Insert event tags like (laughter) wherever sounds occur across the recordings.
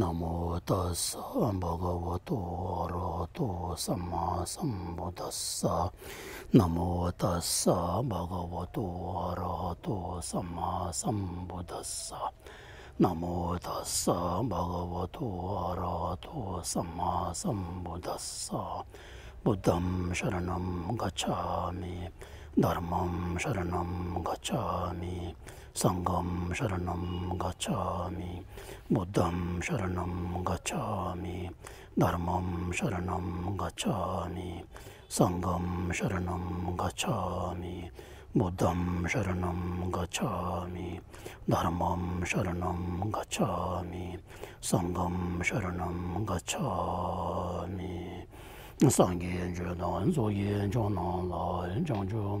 నమో తస్స భగవతో అర్హతో సమ్మా సంబుధస్స నమో తస్స భగవతో అర్హతో సమ్మా సంబుధస్స నమో తస్స భగవతో అర్హతో సమ్మా సంబుధస్స బుద్ధం శరణం గచ్చామి ధర్మం శరణం గచ్చామి sangam sharanam gacchami buddham sharanam gacchami dharmam sharanam gacchami sangam sharanam gacchami buddham sharanam gacchami dharmam sharanam gacchami sangam sharanam gacchami sangyen jyo dan zo yin jyo nan la yin jang jyo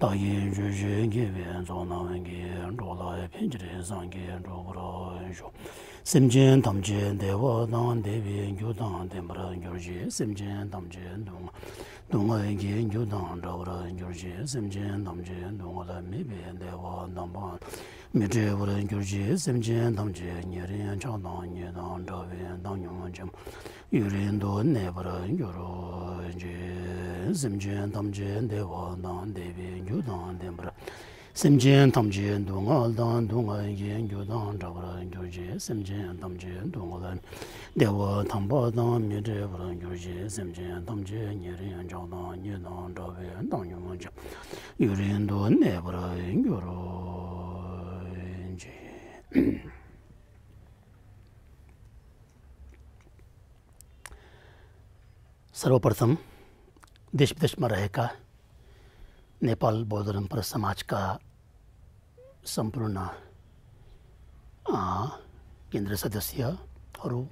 Ta yin yin yin, gye mithi wulan gyurji simchen tamche nyerin chak dang nye dang chabin dang yung jim yurin du ne wulan gyurji simchen tamche dewa dang debin gyur dang dembra simchen tamche dungal dang dungal yin gyur dang chabin gyurji simchen tamche dungal dewa (clears throat) सर्वप्रथम देश विदेशमा रहेका नेपाल बौद्ध परम्परा समाजका सम्पूर्ण केन्द्र सदस्यहरू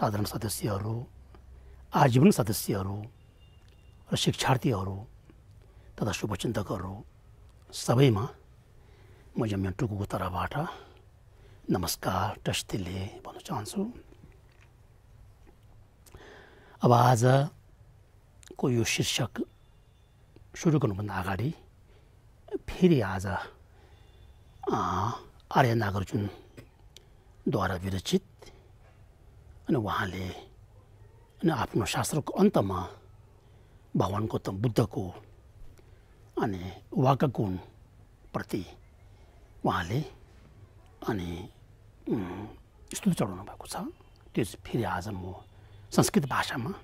साधारण सदस्यहरू आजीवन सदस्यहरू र शिक्षार्थीहरू तथा शुभचिन्तकहरू सबैमा म यमयन टुकुको तर्फबाट नमस्कार टस्तीले भन्न चाहन्छु अब आजको यो शीर्षक सुरु गर्नुभन्दा अगाडि फेरि आज आर्य नागार्जुनद्वारा विरचित अनि उहाँले अनि आफ्नो शास्त्रको अन्तमा भगवान् गौतम बुद्धको अनि वाकगुणप्रति wāli āni istūdhū chōrō nō bā kūtsā tēs pērī āza mō sanskrit bāshā mā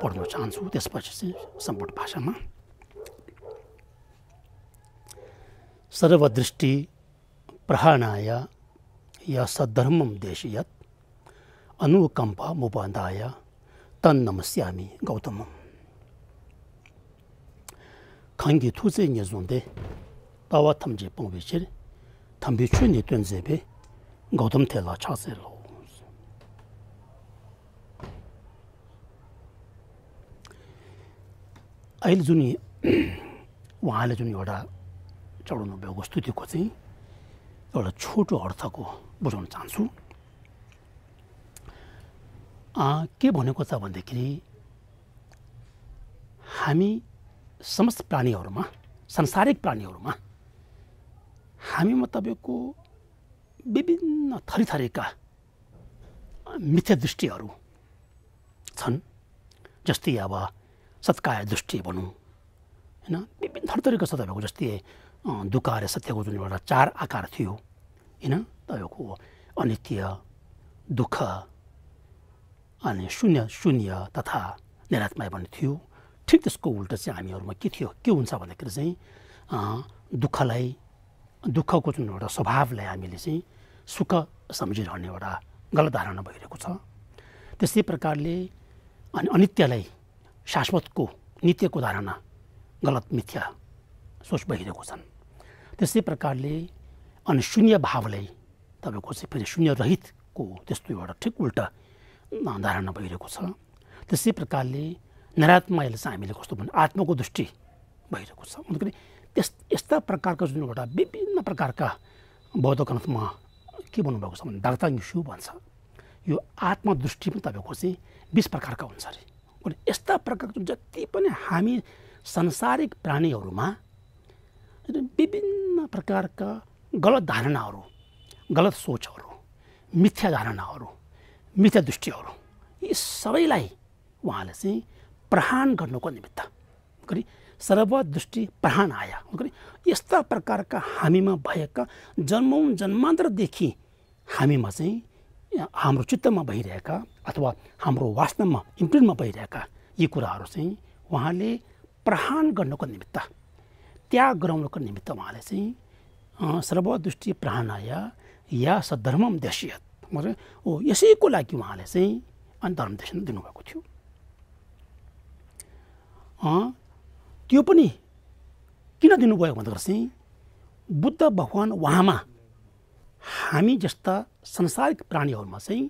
pōr nō chānsū tēs bāshā sī sāmbōr bāshā mā sarva drishti prahānāya yāsa dharmam dēshiyat anū tawa tamje pongwe shir, tambi chu ni tun zebe, gautam te la chase lo. Ayil zuni, waala zuni wada chawro no bego के भनेको छ भन्दाखेरि हामी समस्त प्राणीहरूमा सांसारिक प्राणीहरूमा हामीमा तपाईँको विभिन्न थरीथरीका मिथ्या दृष्टिहरू छन् जस्तै अब सत्काय दृष्टि भनौँ होइन विभिन्न थरीथरीको छ तपाईँको जस्तै र सत्यको जुन एउटा चार आकार थियो होइन तपाईँको अनित्य दुःख अनि शून्य शून्य तथा निरात्मय भन्ने थियो ठिक त्यसको उल्टो चाहिँ हामीहरूमा के थियो के हुन्छ भन्दाखेरि चाहिँ दुःखलाई दुःखको जुन एउटा स्वभावलाई हामीले चाहिँ सुख सम्झिरहने एउटा गलत धारणा भइरहेको छ त्यस्तै प्रकारले अनि अनित्यलाई शाश्वतको नित्यको धारणा गलत मिथ्या सोच भइरहेको छन् त्यस्तै प्रकारले अनि शून्य भावलाई तपाईँको चाहिँ फेरि शून्य रहितको त्यस्तो एउटा ठिक उल्टा धारणा भइरहेको छ त्यस्तै प्रकारले नरात्मा चाहिँ हामीले कस्तो भन्नु आत्माको दृष्टि भइरहेको छ अन्तखेरि त्यस यस्ता प्रकारका जुन एउटा विभिन्न प्रकारका बौद्ध ग्रन्थमा के भन्नुभएको छ भने दार्ता सु भन्छ यो आत्मदृष्टि पनि तपाईँको चाहिँ बिस प्रकारका हुन्छ अरे अनि यस्ता प्रकारको जति पनि हामी सांसारिक प्राणीहरूमा विभिन्न प्रकारका गलत धारणाहरू गलत सोचहरू मिथ्या धारणाहरू मिथ्या दृष्टिहरू यी सबैलाई उहाँले चाहिँ प्रहान गर्नुको निमित्त गरी सर्वदृष्टि प्रहाण आया यस्ता प्रकारका हामीमा भएका जन्मौँ जन्मान्तरदेखि हामीमा चाहिँ हाम्रो चित्तमा भइरहेका अथवा हाम्रो वास्तवमा इम्प्लिडमा भइरहेका यी कुराहरू चाहिँ उहाँले प्रहान गर्नको निमित्त त्याग गराउनको निमित्त उहाँले चाहिँ सर्वदृष्टि आया या सद्धर्मम देशियत ओ यसैको लागि उहाँले चाहिँ अनि देशन दिनुभएको थियो त्यो पनि किन दिनुभयो भन्दाखेरि बुद्ध भगवान् उहाँमा हामी जस्ता संसारिक प्राणीहरूमा चाहिँ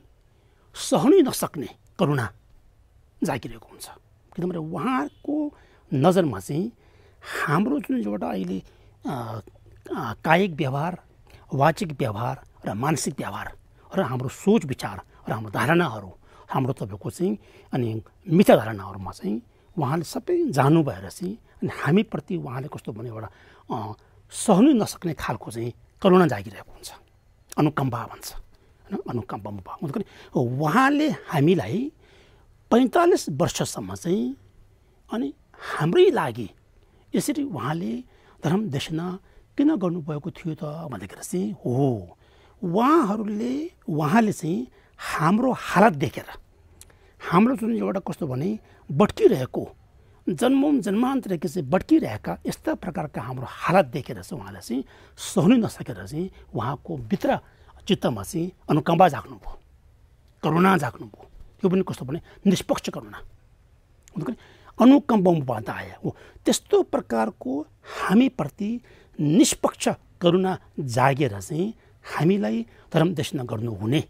सहनै नसक्ने करुणा जागिरहेको हुन्छ किनभने उहाँको नजरमा चाहिँ हाम्रो जुन एउटा अहिले कायिक व्यवहार वाचिक व्यवहार र मानसिक व्यवहार र हाम्रो सोच विचार र हाम्रो धारणाहरू हाम्रो तपाईँको चाहिँ अनि मिथ्या धारणाहरूमा चाहिँ उहाँले सबै जानु भएर चाहिँ अनि हामीप्रति उहाँले कस्तो भने एउटा सहनै नसक्ने खालको चाहिँ करुणा जागिरहेको हुन्छ अनुकम्पा भन्छ होइन अनुकम्पा पनि उहाँले हामीलाई पैँतालिस वर्षसम्म चाहिँ अनि हाम्रै लागि यसरी उहाँले धर्म देशना किन गर्नुभएको थियो त भन्दाखेरि चाहिँ हो उहाँहरूले उहाँले चाहिँ हाम्रो हालत देखेर हाम्रो जुन एउटा कस्तो भने बट्किरहेको जन्मौँ जन्मान्तरदेखि चाहिँ बड्किरहेका यस्ता प्रकारका हाम्रो हालत देखेर चाहिँ उहाँलाई चाहिँ सहनै नसकेर चाहिँ उहाँको भित्र चित्तमा चाहिँ अनुकम्पा झाँक्नुभयो करुणा झाँक्नुभयो त्यो पनि कस्तो भने निष्पक्ष करुणा अनुकम्पबाट आयो हो त्यस्तो प्रकारको हामीप्रति निष्पक्ष करुणा जागेर चाहिँ हामीलाई धर्मदेश गर्नुहुने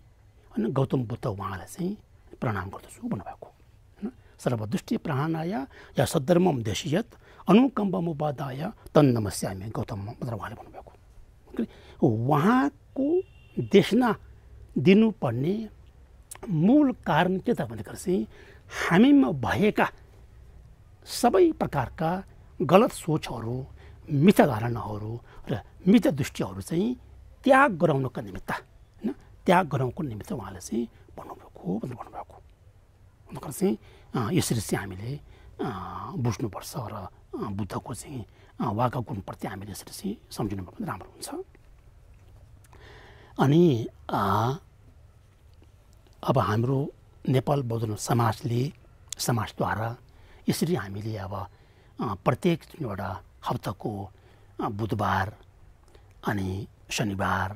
होइन गौतम बुद्ध उहाँलाई चाहिँ प्रणाम गर्दछु भन्नुभएको सर्वदृष्टि प्राणाय या सद्धर्मम देशियत अनुकम्पम उपादाय तन नमस्यामी गौतम भनेर उहाँले भन्नुभएको उहाँको देशना दिनुपर्ने मूल कारण के त चाहिँ हामीमा भएका सबै प्रकारका गलत सोचहरू मिथ्या धारणाहरू र मिथ्या दृष्टिहरू चाहिँ त्याग गराउनको निमित्त होइन त्याग गराउनको निमित्त उहाँले चाहिँ भन्नुभएको भनेर भन्नुभएको चाहिँ यसरी चाहिँ हामीले बुझ्नुपर्छ र बुद्धको चाहिँ वाका गुणप्रति हामीले यसरी चाहिँ सम्झिनु पनि राम्रो हुन्छ अनि अब हाम्रो नेपाल बौद्ध समाजले समाजद्वारा यसरी हामीले अब प्रत्येक एउटा हप्ताको बुधबार अनि शनिबार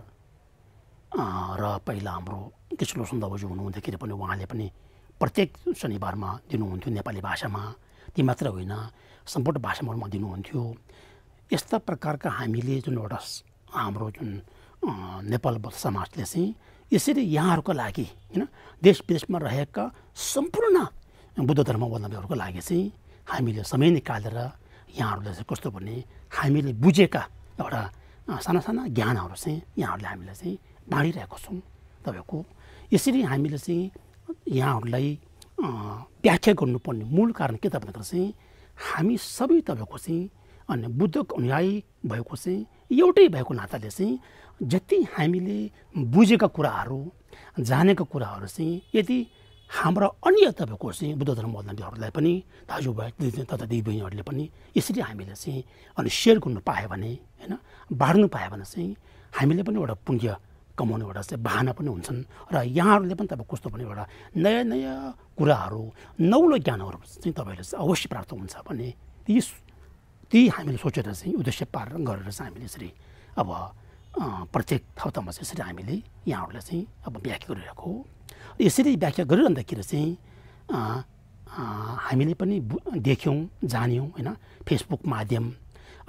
र पहिला हाम्रो किशोर सुन्दरबाजी हुनुहुँदाखेरि पनि उहाँले पनि प्रत्येक शनिबारमा दिनुहुन्थ्यो नेपाली भाषामा ती मात्र होइन सम्पूर्ण भाषाहरूमा दिनुहुन्थ्यो यस्ता प्रकारका हामीले जुन एउटा हाम्रो जुन नेपाल समाजले चाहिँ यसरी यहाँहरूको लागि होइन देश विदेशमा रहेका सम्पूर्ण बुद्ध धर्मावलम्बीहरूको लागि चाहिँ हामीले समय निकालेर यहाँहरूले चाहिँ कस्तो भने हामीले बुझेका एउटा साना साना ज्ञानहरू चाहिँ यहाँहरूले हामीलाई चाहिँ बाँडिरहेको छौँ तपाईँको यसरी हामीले चाहिँ यहाँहरूलाई व्याख्या गर्नुपर्ने मूल कारण के त भन्दाखेरि चाहिँ हामी सबै तपाईँको चाहिँ अनि बुद्धको अनुयायी भएको चाहिँ एउटै भएको नाताले चाहिँ जति हामीले बुझेका कुराहरू जानेका कुराहरू चाहिँ यदि हाम्रा अन्य तपाईँको चाहिँ बुद्ध धर्मवलम्बीहरूलाई पनि दाजुभाइ दिदी तथा दिदीबहिनीहरूले पनि यसरी हामीले चाहिँ अनि सेयर गर्नु पायो भने होइन बाँड्नु पायो भने चाहिँ हामीले पनि एउटा पुण्य कमाउने एउटा चाहिँ बाहना पनि हुन्छन् र यहाँहरूले पनि तपाईँ कस्तो पनि एउटा नयाँ नयाँ कुराहरू नौलो ज्ञानहरू चाहिँ तपाईँहरूले अवश्य प्राप्त हुन्छ भने ती ती हामीले सोचेर चाहिँ उद्देश्य पार गरेर चाहिँ हामीले यसरी अब प्रत्येक हप्तामा चाहिँ यसरी हामीले यहाँहरूलाई चाहिँ अब व्याख्या गरिरहेको हो यसरी व्याख्या गरिरहँदाखेरि चाहिँ हामीले पनि देख्यौँ जान्यौँ होइन फेसबुक माध्यम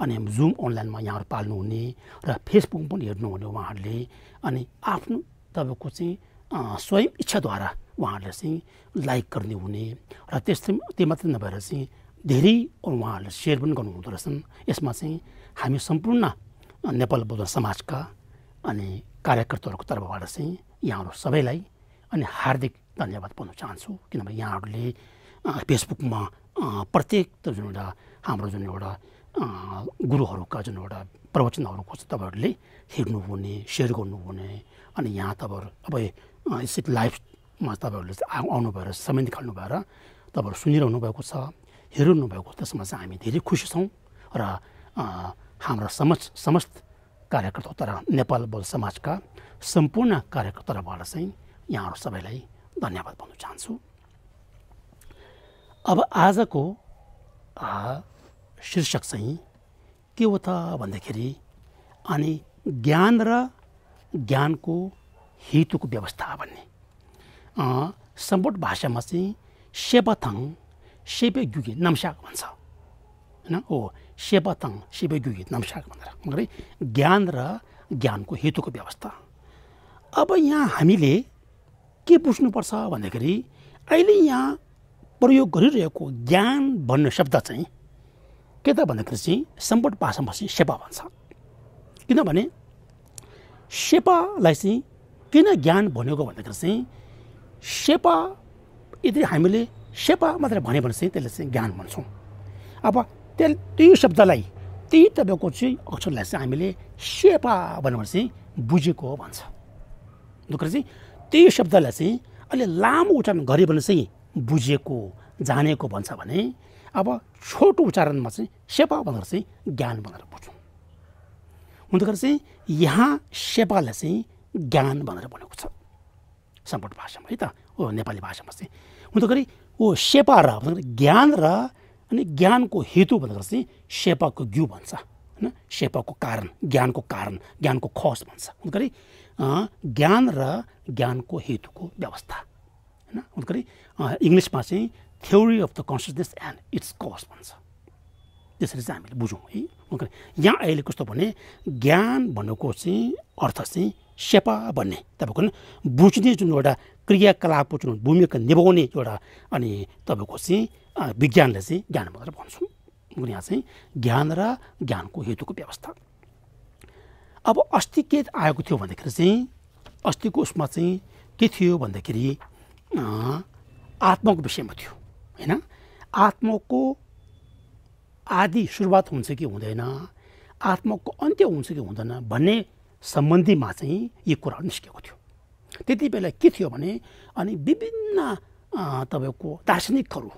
अनि जुम अनलाइनमा यहाँहरू पाल्नुहुने र फेसबुक पनि हेर्नुहुने उहाँहरूले अनि आफ्नो तपाईँको चाहिँ स्वयं इच्छाद्वारा उहाँहरूले चाहिँ लाइक गर्ने हुने र त्यस्तै त्यो मात्रै नभएर चाहिँ धेरै उहाँहरूले सेयर पनि गर्नुहुँदो रहेछन् यसमा चाहिँ हामी सम्पूर्ण नेपाल बौद्ध समाजका अनि कार्यकर्ताहरूको तर्फबाट चाहिँ यहाँहरू सबैलाई अनि हार्दिक धन्यवाद भन्न चाहन्छु किनभने यहाँहरूले फेसबुकमा प्रत्येक जुन एउटा हाम्रो जुन एउटा गुरुहरूका जुन एउटा प्रवचनहरूको चाहिँ तपाईँहरूले हेर्नुहुने सेयर गर्नुहुने अनि यहाँ तपाईँहरू अब यसरी लाइफमा तपाईँहरूले आउनु भएर समय निकाल्नु भएर तपाईँहरू सुनिरहनु भएको छ हेरिरहनु भएको त्यसमा चाहिँ हामी धेरै खुसी छौँ र हाम्रा समाज समस्त कार्यकर्ता तर नेपाल बल समाजका सम्पूर्ण कार्यकर्ताबाट चाहिँ यहाँहरू सबैलाई धन्यवाद भन्न चाहन्छु अब आजको शीर्षक चाहिँ के हो त भन्दाखेरि अनि ज्ञान र ज्ञानको हेतुको व्यवस्था भन्ने सम्पूर्ण भाषामा चाहिँ सेपथङ सेपे गुगी नम्साक भन्छ होइन ओ सेपथङ सेपे गुगी नम्साक भनेर ज्ञान र ज्ञानको हेतुको व्यवस्था अब यहाँ हामीले के बुझ्नुपर्छ भन्दाखेरि अहिले यहाँ प्रयोग गरिरहेको ज्ञान भन्ने शब्द चाहिँ के त भन्दाखेरि चाहिँ सम्पट भाषामा चाहिँ सेपा भन्छ किनभने सेपालाई चाहिँ किन ज्ञान भनेको भन्दाखेरि चाहिँ सेपा यदि हामीले सेपा मात्र भन्यो भने चाहिँ त्यसलाई चाहिँ ज्ञान भन्छौँ अब त्यस त्यही शब्दलाई त्यही तपाईँको चाहिँ अक्षरलाई चाहिँ हामीले सेपा भन्यो भने चाहिँ बुझेको भन्छ दुखेर चाहिँ त्यही शब्दलाई चाहिँ अहिले लामो उच्चारण गऱ्यो भने चाहिँ बुझेको जानेको भन्छ भने अब छोटो उच्चारणमा चाहिँ सेपा भनेर चाहिँ ज्ञान भनेर बुझ्छौँ हुँदाखेरि चाहिँ यहाँ सेपालाई चाहिँ ज्ञान भनेर भनेको छ सम्पूर्ण भाषामा है त ओ नेपाली भाषामा चाहिँ हुँदाखेरि ओ सेपा र ज्ञान र अनि ज्ञानको हेतु भनेर चाहिँ सेपाको ग्यु भन्छ होइन सेपाको कारण ज्ञानको कारण ज्ञानको खस भन्छ हुँदाखेरि ज्ञान र ज्ञानको हेतुको व्यवस्था होइन हुँदाखेरि इङ्ग्लिसमा चाहिँ theory of the consciousness and it's cause भन्छ त्यसरी चाहिँ हामीले बुझौँ है यहाँ अहिले कस्तो भने ज्ञान भनेको चाहिँ अर्थ चाहिँ सेपा भन्ने तपाईँको बुझ्ने जुन एउटा क्रियाकलापको जुन भूमिका निभाउने एउटा अनि तपाईँको चाहिँ विज्ञानले चाहिँ ज्ञान भनेर भन्छौँ यहाँ चाहिँ ज्ञान र ज्ञानको हेतुको व्यवस्था अब अस्ति के आएको थियो भन्दाखेरि चाहिँ अस्तिको उसमा चाहिँ के थियो भन्दाखेरि आत्माको विषयमा थियो होइन आत्माको आदि सुरुवात हुन्छ कि हुँदैन आत्माको अन्त्य हुन्छ कि हुँदैन भन्ने सम्बन्धीमा चाहिँ यो कुरा निस्केको थियो त्यति बेला के थियो भने अनि विभिन्न तपाईँको दार्शनिकहरू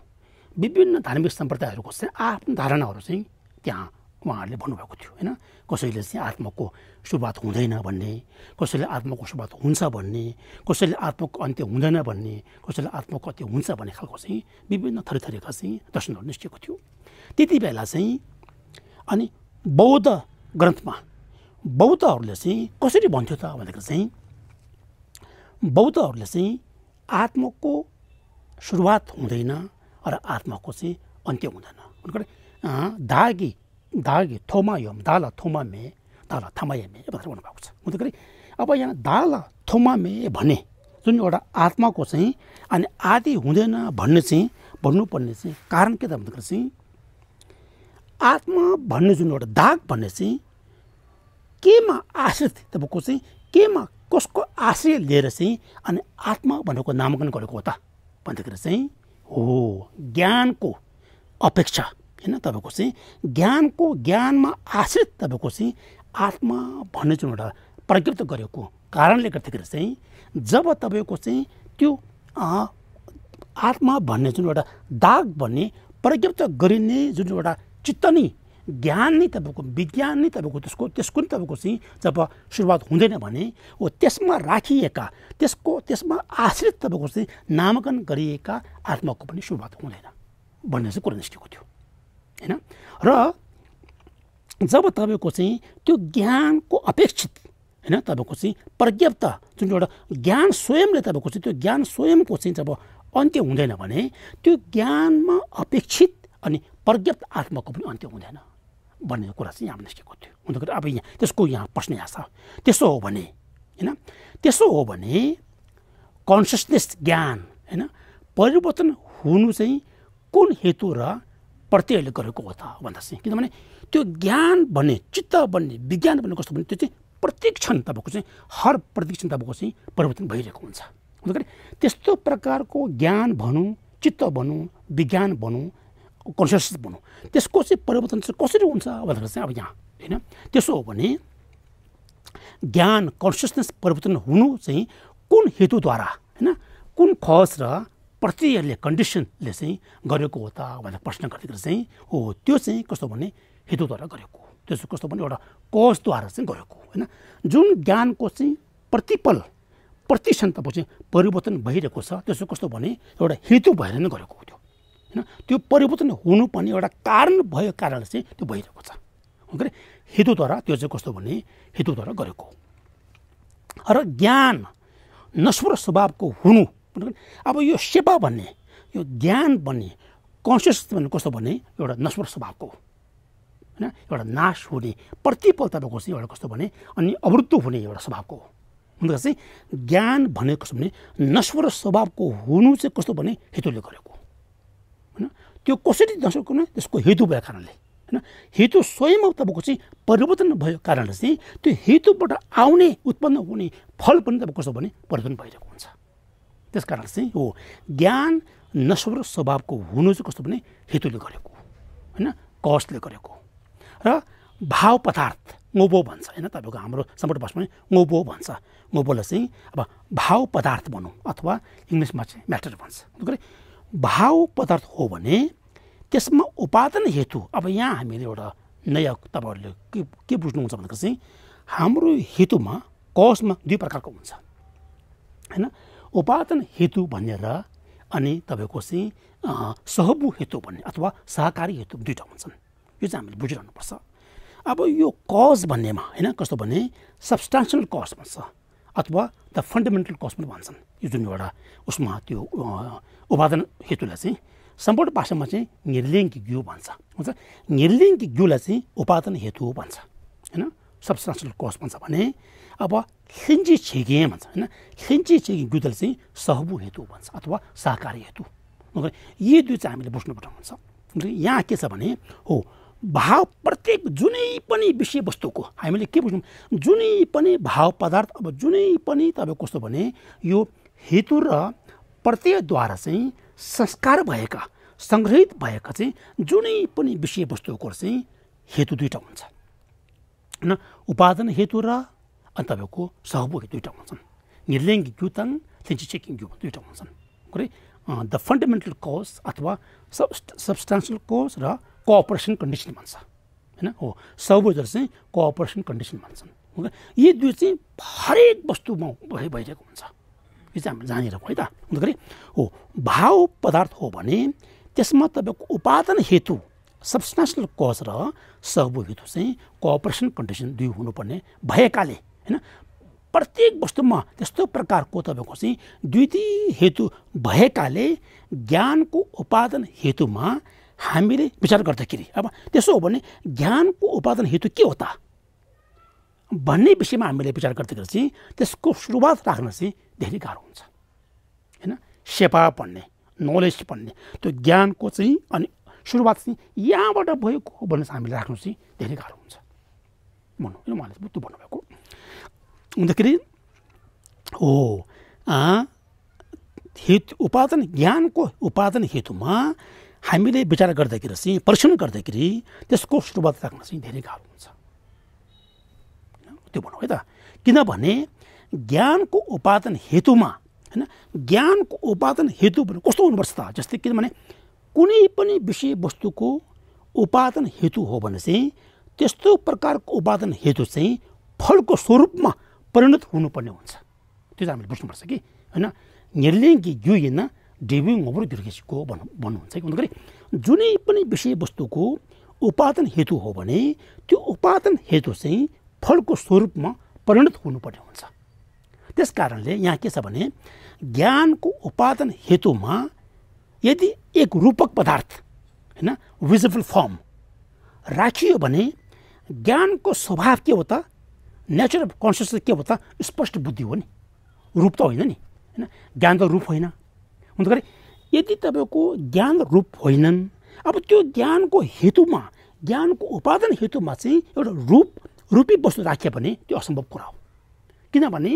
विभिन्न धार्मिक सम्प्रदायहरूको चाहिँ आफ्नो धारणाहरू चाहिँ त्यहाँ उहाँहरूले भन्नुभएको थियो होइन कसैले चाहिँ आत्माको सुरुवात हुँदैन भन्ने कसैले आत्माको सुरुवात हुन्छ भन्ने कसैले आत्माको अन्त्य हुँदैन भन्ने कसैले आत्माको अन्त्य हुन्छ भन्ने खालको चाहिँ विभिन्न थरी थरीका चाहिँ दर्शनहरू निस्किएको थियो त्यति बेला चाहिँ अनि बौद्ध ग्रन्थमा बौद्धहरूले चाहिँ कसरी भन्थ्यो त भन्दाखेरि चाहिँ बौद्धहरूले चाहिँ आत्माको सुरुवात हुँदैन र आत्माको चाहिँ अन्त्य हुँदैन धागी 다기 토마염 달라 토마메 달라 타마예메 भनेर भन्नु भएको छ हुँदाखेरि अब यहाँ दाला मे भने जुन एउटा आत्माको चाहिँ अनि आदि हुँदैन भन्ने चाहिँ भन्नुपर्ने चाहिँ कारण के त भन्दाखेरि चाहिँ आत्मा भन्ने जुन एउटा दाग भन्ने चाहिँ केमा आश्रित तपाईँको चाहिँ केमा कसको आश्रय लिएर चाहिँ अनि आत्मा भनेको नामाङ्कन गरेको हो त भन्दाखेरि चाहिँ हो ज्ञानको अपेक्षा होइन तपाईँको चाहिँ ज्ञानको ज्ञानमा आश्रित तपाईँको चाहिँ आत्मा भन्ने जुन एउटा प्रकृत गरेको कारणले गर्दाखेरि चाहिँ जब तपाईँको चाहिँ त्यो आत्मा भन्ने जुन एउटा दाग भन्ने प्रज्ञप्त गरिने जुन एउटा चित्त नै ज्ञान नै तपाईँको विज्ञान नै तपाईँको त्यसको त्यसको नि तपाईँको चाहिँ जब सुरुवात हुँदैन भने हो त्यसमा राखिएका त्यसको त्यसमा आश्रित तपाईँको चाहिँ नामाङ्कन गरिएका आत्माको पनि सुरुवात हुँदैन भन्ने चाहिँ कुरा निस्केको थियो होइन र जब तपाईँको चाहिँ त्यो ज्ञानको अपेक्षित होइन तपाईँको चाहिँ पर्याप्त जुन एउटा ज्ञान स्वयंले तपाईँको चाहिँ त्यो ज्ञान स्वयंको चाहिँ जब अन्त्य हुँदैन भने त्यो ज्ञानमा अपेक्षित अनि पर्याप्त आत्माको पनि अन्त्य हुँदैन भन्ने कुरा चाहिँ यहाँ निस्केको थियो हुँदाखेरि अब यहाँ त्यसको यहाँ प्रश्न यहाँ छ त्यसो हो भने होइन त्यसो हो भने कन्सियसनेस ज्ञान होइन परिवर्तन हुनु चाहिँ कुन हेतु र प्रत्ययले गरेको हो त भन्दा चाहिँ किनभने त्यो ज्ञान भन्ने चित्त भन्ने विज्ञान भन्ने कस्तो भन्ने त्यो चाहिँ प्रत्येक क्षण तपाईँको चाहिँ हर प्रत्येक क्षण तपाईँको चाहिँ परिवर्तन भइरहेको हुन्छ हुँदाखेरि त्यस्तो प्रकारको ज्ञान भनौँ चित्त भनौँ विज्ञान भनौँ कन्सियस भनौँ त्यसको चाहिँ परिवर्तन चाहिँ कसरी हुन्छ भन्दा चाहिँ अब यहाँ होइन त्यसो हो भने ज्ञान कन्सियसनेस परिवर्तन हुनु चाहिँ कुन हेतुद्वारा होइन कुन खस र प्रतिहरूले कन्डिसनले चाहिँ गरेको हो त भनेर प्रश्न गर्दाखेरि चाहिँ हो त्यो चाहिँ कस्तो भने हेतुद्वारा गरेको त्यो चाहिँ कस्तो भने एउटा कजद्वारा चाहिँ गरेको होइन जुन ज्ञानको चाहिँ प्रतिपल प्रतिशत चाहिँ परिवर्तन भइरहेको छ त्यो चाहिँ कस्तो भने एउटा हेतु भएर नै गरेको त्यो होइन त्यो परिवर्तन हुनुपर्ने एउटा कारण भएको कारणले चाहिँ त्यो भइरहेको छ के हेतुद्वारा त्यो चाहिँ कस्तो भने हेतुद्वारा गरेको र ज्ञान नश्वर स्वभावको हुनु अब यो सेवा भन्ने यो ज्ञान भन्ने कन्सियस भन्ने कस्तो भने एउटा नश्वर स्वभावको होइन एउटा नाश हुने प्रतिपल तपाईँको चाहिँ एउटा कस्तो भने अनि अवरुद्ध हुने एउटा स्वभावको हो हुँदा चाहिँ ज्ञान भनेको कस्तो भने नश्वर स्वभावको हुनु चाहिँ कस्तो भने हेतुले गरेको होइन त्यो कसरी नश्वरको त्यसको हेतु भएको कारणले होइन हेतु स्वयंमा तपाईँको चाहिँ परिवर्तन भएको कारणले चाहिँ त्यो हेतुबाट आउने उत्पन्न हुने फल पनि तपाईँको कस्तो भने परिवर्तन भइरहेको हुन्छ त्यस कारण चाहिँ हो ज्ञान नस्वर स्वभावको हुनु चाहिँ कस्तो भने हेतुले गरेको होइन कसले गरेको र भाव पदार्थ मोबो भन्छ होइन तपाईँको हाम्रो सम्पूर्ण भाषामा मोबो भन्छ मोबोलाई चाहिँ अब भाव पदार्थ भनौँ अथवा इङ्ग्लिसमा चाहिँ म्याटर भन्छ भाव पदार्थ हो भने त्यसमा उपादान हेतु अब यहाँ हामीले एउटा नयाँ तपाईँहरूले के के बुझ्नुहुन्छ भनेको चाहिँ हाम्रो हेतुमा कसमा दुई प्रकारको हुन्छ होइन उपादन हेतु भनेर अनि तपाईँको चाहिँ सहबु हेतु भन्ने अथवा सहकारी हेतु दुईवटा हुन्छन् यो चाहिँ हामीले बुझिरहनुपर्छ अब यो कज भन्नेमा होइन कस्तो भने सब्सटान्सियल कज भन्छ अथवा द फन्डामेन्टल कज पनि भन्छन् यो जुन एउटा उसमा त्यो उपादन हेतुलाई चाहिँ सम्पूर्ण भाषामा चाहिँ निर्लिङ्क घिउ भन्छ हुन्छ निर्लिङ्क घिउलाई चाहिँ उपादन हेतु भन्छ होइन सब्सटान्सियल कज भन्छ भने अब खिन्जी भन्छ होइन खिन्जी 현지 गुदल चाहिँ सहबु हेतु भन्छ अथवा सहकारी हेतु यी दुई चाहिँ हामीले बुझ्नुपर्छ हुन्छ यहाँ के छ भने हो भाव प्रत्येक जुनै पनि विषयवस्तुको हामीले के बुझ्नु जुनै पनि भाव पदार्थ अब जुनै पनि तपाईँको कस्तो भने यो हेतु र प्रत्ययद्वारा चाहिँ संस्कार भएका सङ्ग्रहित भएका चाहिँ जुनै पनि विषयवस्तुको चाहिँ हेतु दुईवटा हुन्छ होइन उपादन हेतु र 안타베 고 사업보게 되다 원선 니랭기 규탄 텐치 체킹 규 되다 원선 그래 the fundamental cause अथवा substantial cause र कोअपरेसन कन्डिसन भन्छ होइन हो सबैजर चाहिँ कोअपरेसन कन्डिसन भन्छन् यी दुई चाहिँ हरेक वस्तुमा भइरहेको हुन्छ यो चाहिँ हामीले जानेर है त अन्तखेरि हो भाव पदार्थ हो भने त्यसमा तपाईँको उत्पादन हेतु सब्सटान्सियल कज र सहभो हेतु चाहिँ कोअपरेसन कन्डिसन दुई हुनुपर्ने भएकाले होइन प्रत्येक वस्तुमा त्यस्तो प्रकारको तपाईँको चाहिँ द्वितीय हेतु भएकाले ज्ञानको उपादन हेतुमा हामीले विचार गर्दाखेरि अब त्यसो हो भने ज्ञानको उपादन हेतु के हो त भन्ने विषयमा हामीले विचार गर्दाखेरि चाहिँ त्यसको सुरुवात राख्न चाहिँ धेरै गाह्रो हुन्छ होइन सेवा पढ्ने नलेज पढ्ने त्यो ज्ञानको चाहिँ अनि सुरुवात चाहिँ यहाँबाट भएको भन्ने हामीले राख्नु चाहिँ धेरै गाह्रो हुन्छ भन्नु होइन उहाँले त्यो भन्नुभएको हुँदाखेरि हो हित उपादन ज्ञानको उपादन हेतुमा हामीले विचार गर्दाखेरि चाहिँ परीक्षण गर्दाखेरि त्यसको सुरुवात राख्न चाहिँ धेरै गाह्रो हुन्छ त्यो भनौँ है त किनभने ज्ञानको उपादन हेतुमा होइन ज्ञानको उपादन हेतु भने कस्तो हुनुपर्छ त जस्तै किनभने कुनै पनि विषयवस्तुको उपादन हेतु हो भने चाहिँ त्यस्तो प्रकारको उपादन हेतु चाहिँ फलको स्वरूपमा परिणत हुनुपर्ने हुन्छ त्यो चाहिँ हामीले बुझ्नुपर्छ कि होइन यो युइन डेभ्यु ओभर गिर्खेसीको भन्नु भन्नुहुन्छ कि भन्दाखेरि जुनै पनि विषयवस्तुको उपादन हेतु हो भने त्यो उपादन हेतु चाहिँ फलको स्वरूपमा परिणत हुनुपर्ने हुन्छ त्यस कारणले यहाँ के छ भने ज्ञानको उपादन हेतुमा यदि एक रूपक पदार्थ होइन विजिबल फर्म राखियो भने ज्ञानको स्वभाव के हो त नेचर अफ कन्सियस चाहिँ के हो त स्पष्ट बुद्धि हो नि रूप त होइन नि होइन ज्ञान त रूप होइन हुँदाखेरि यदि तपाईँको ज्ञान रूप होइनन् अब त्यो ज्ञानको हेतुमा ज्ञानको उपादन हेतुमा चाहिँ एउटा रूप रूपी वस्तु राख्यो भने त्यो असम्भव कुरा हो किनभने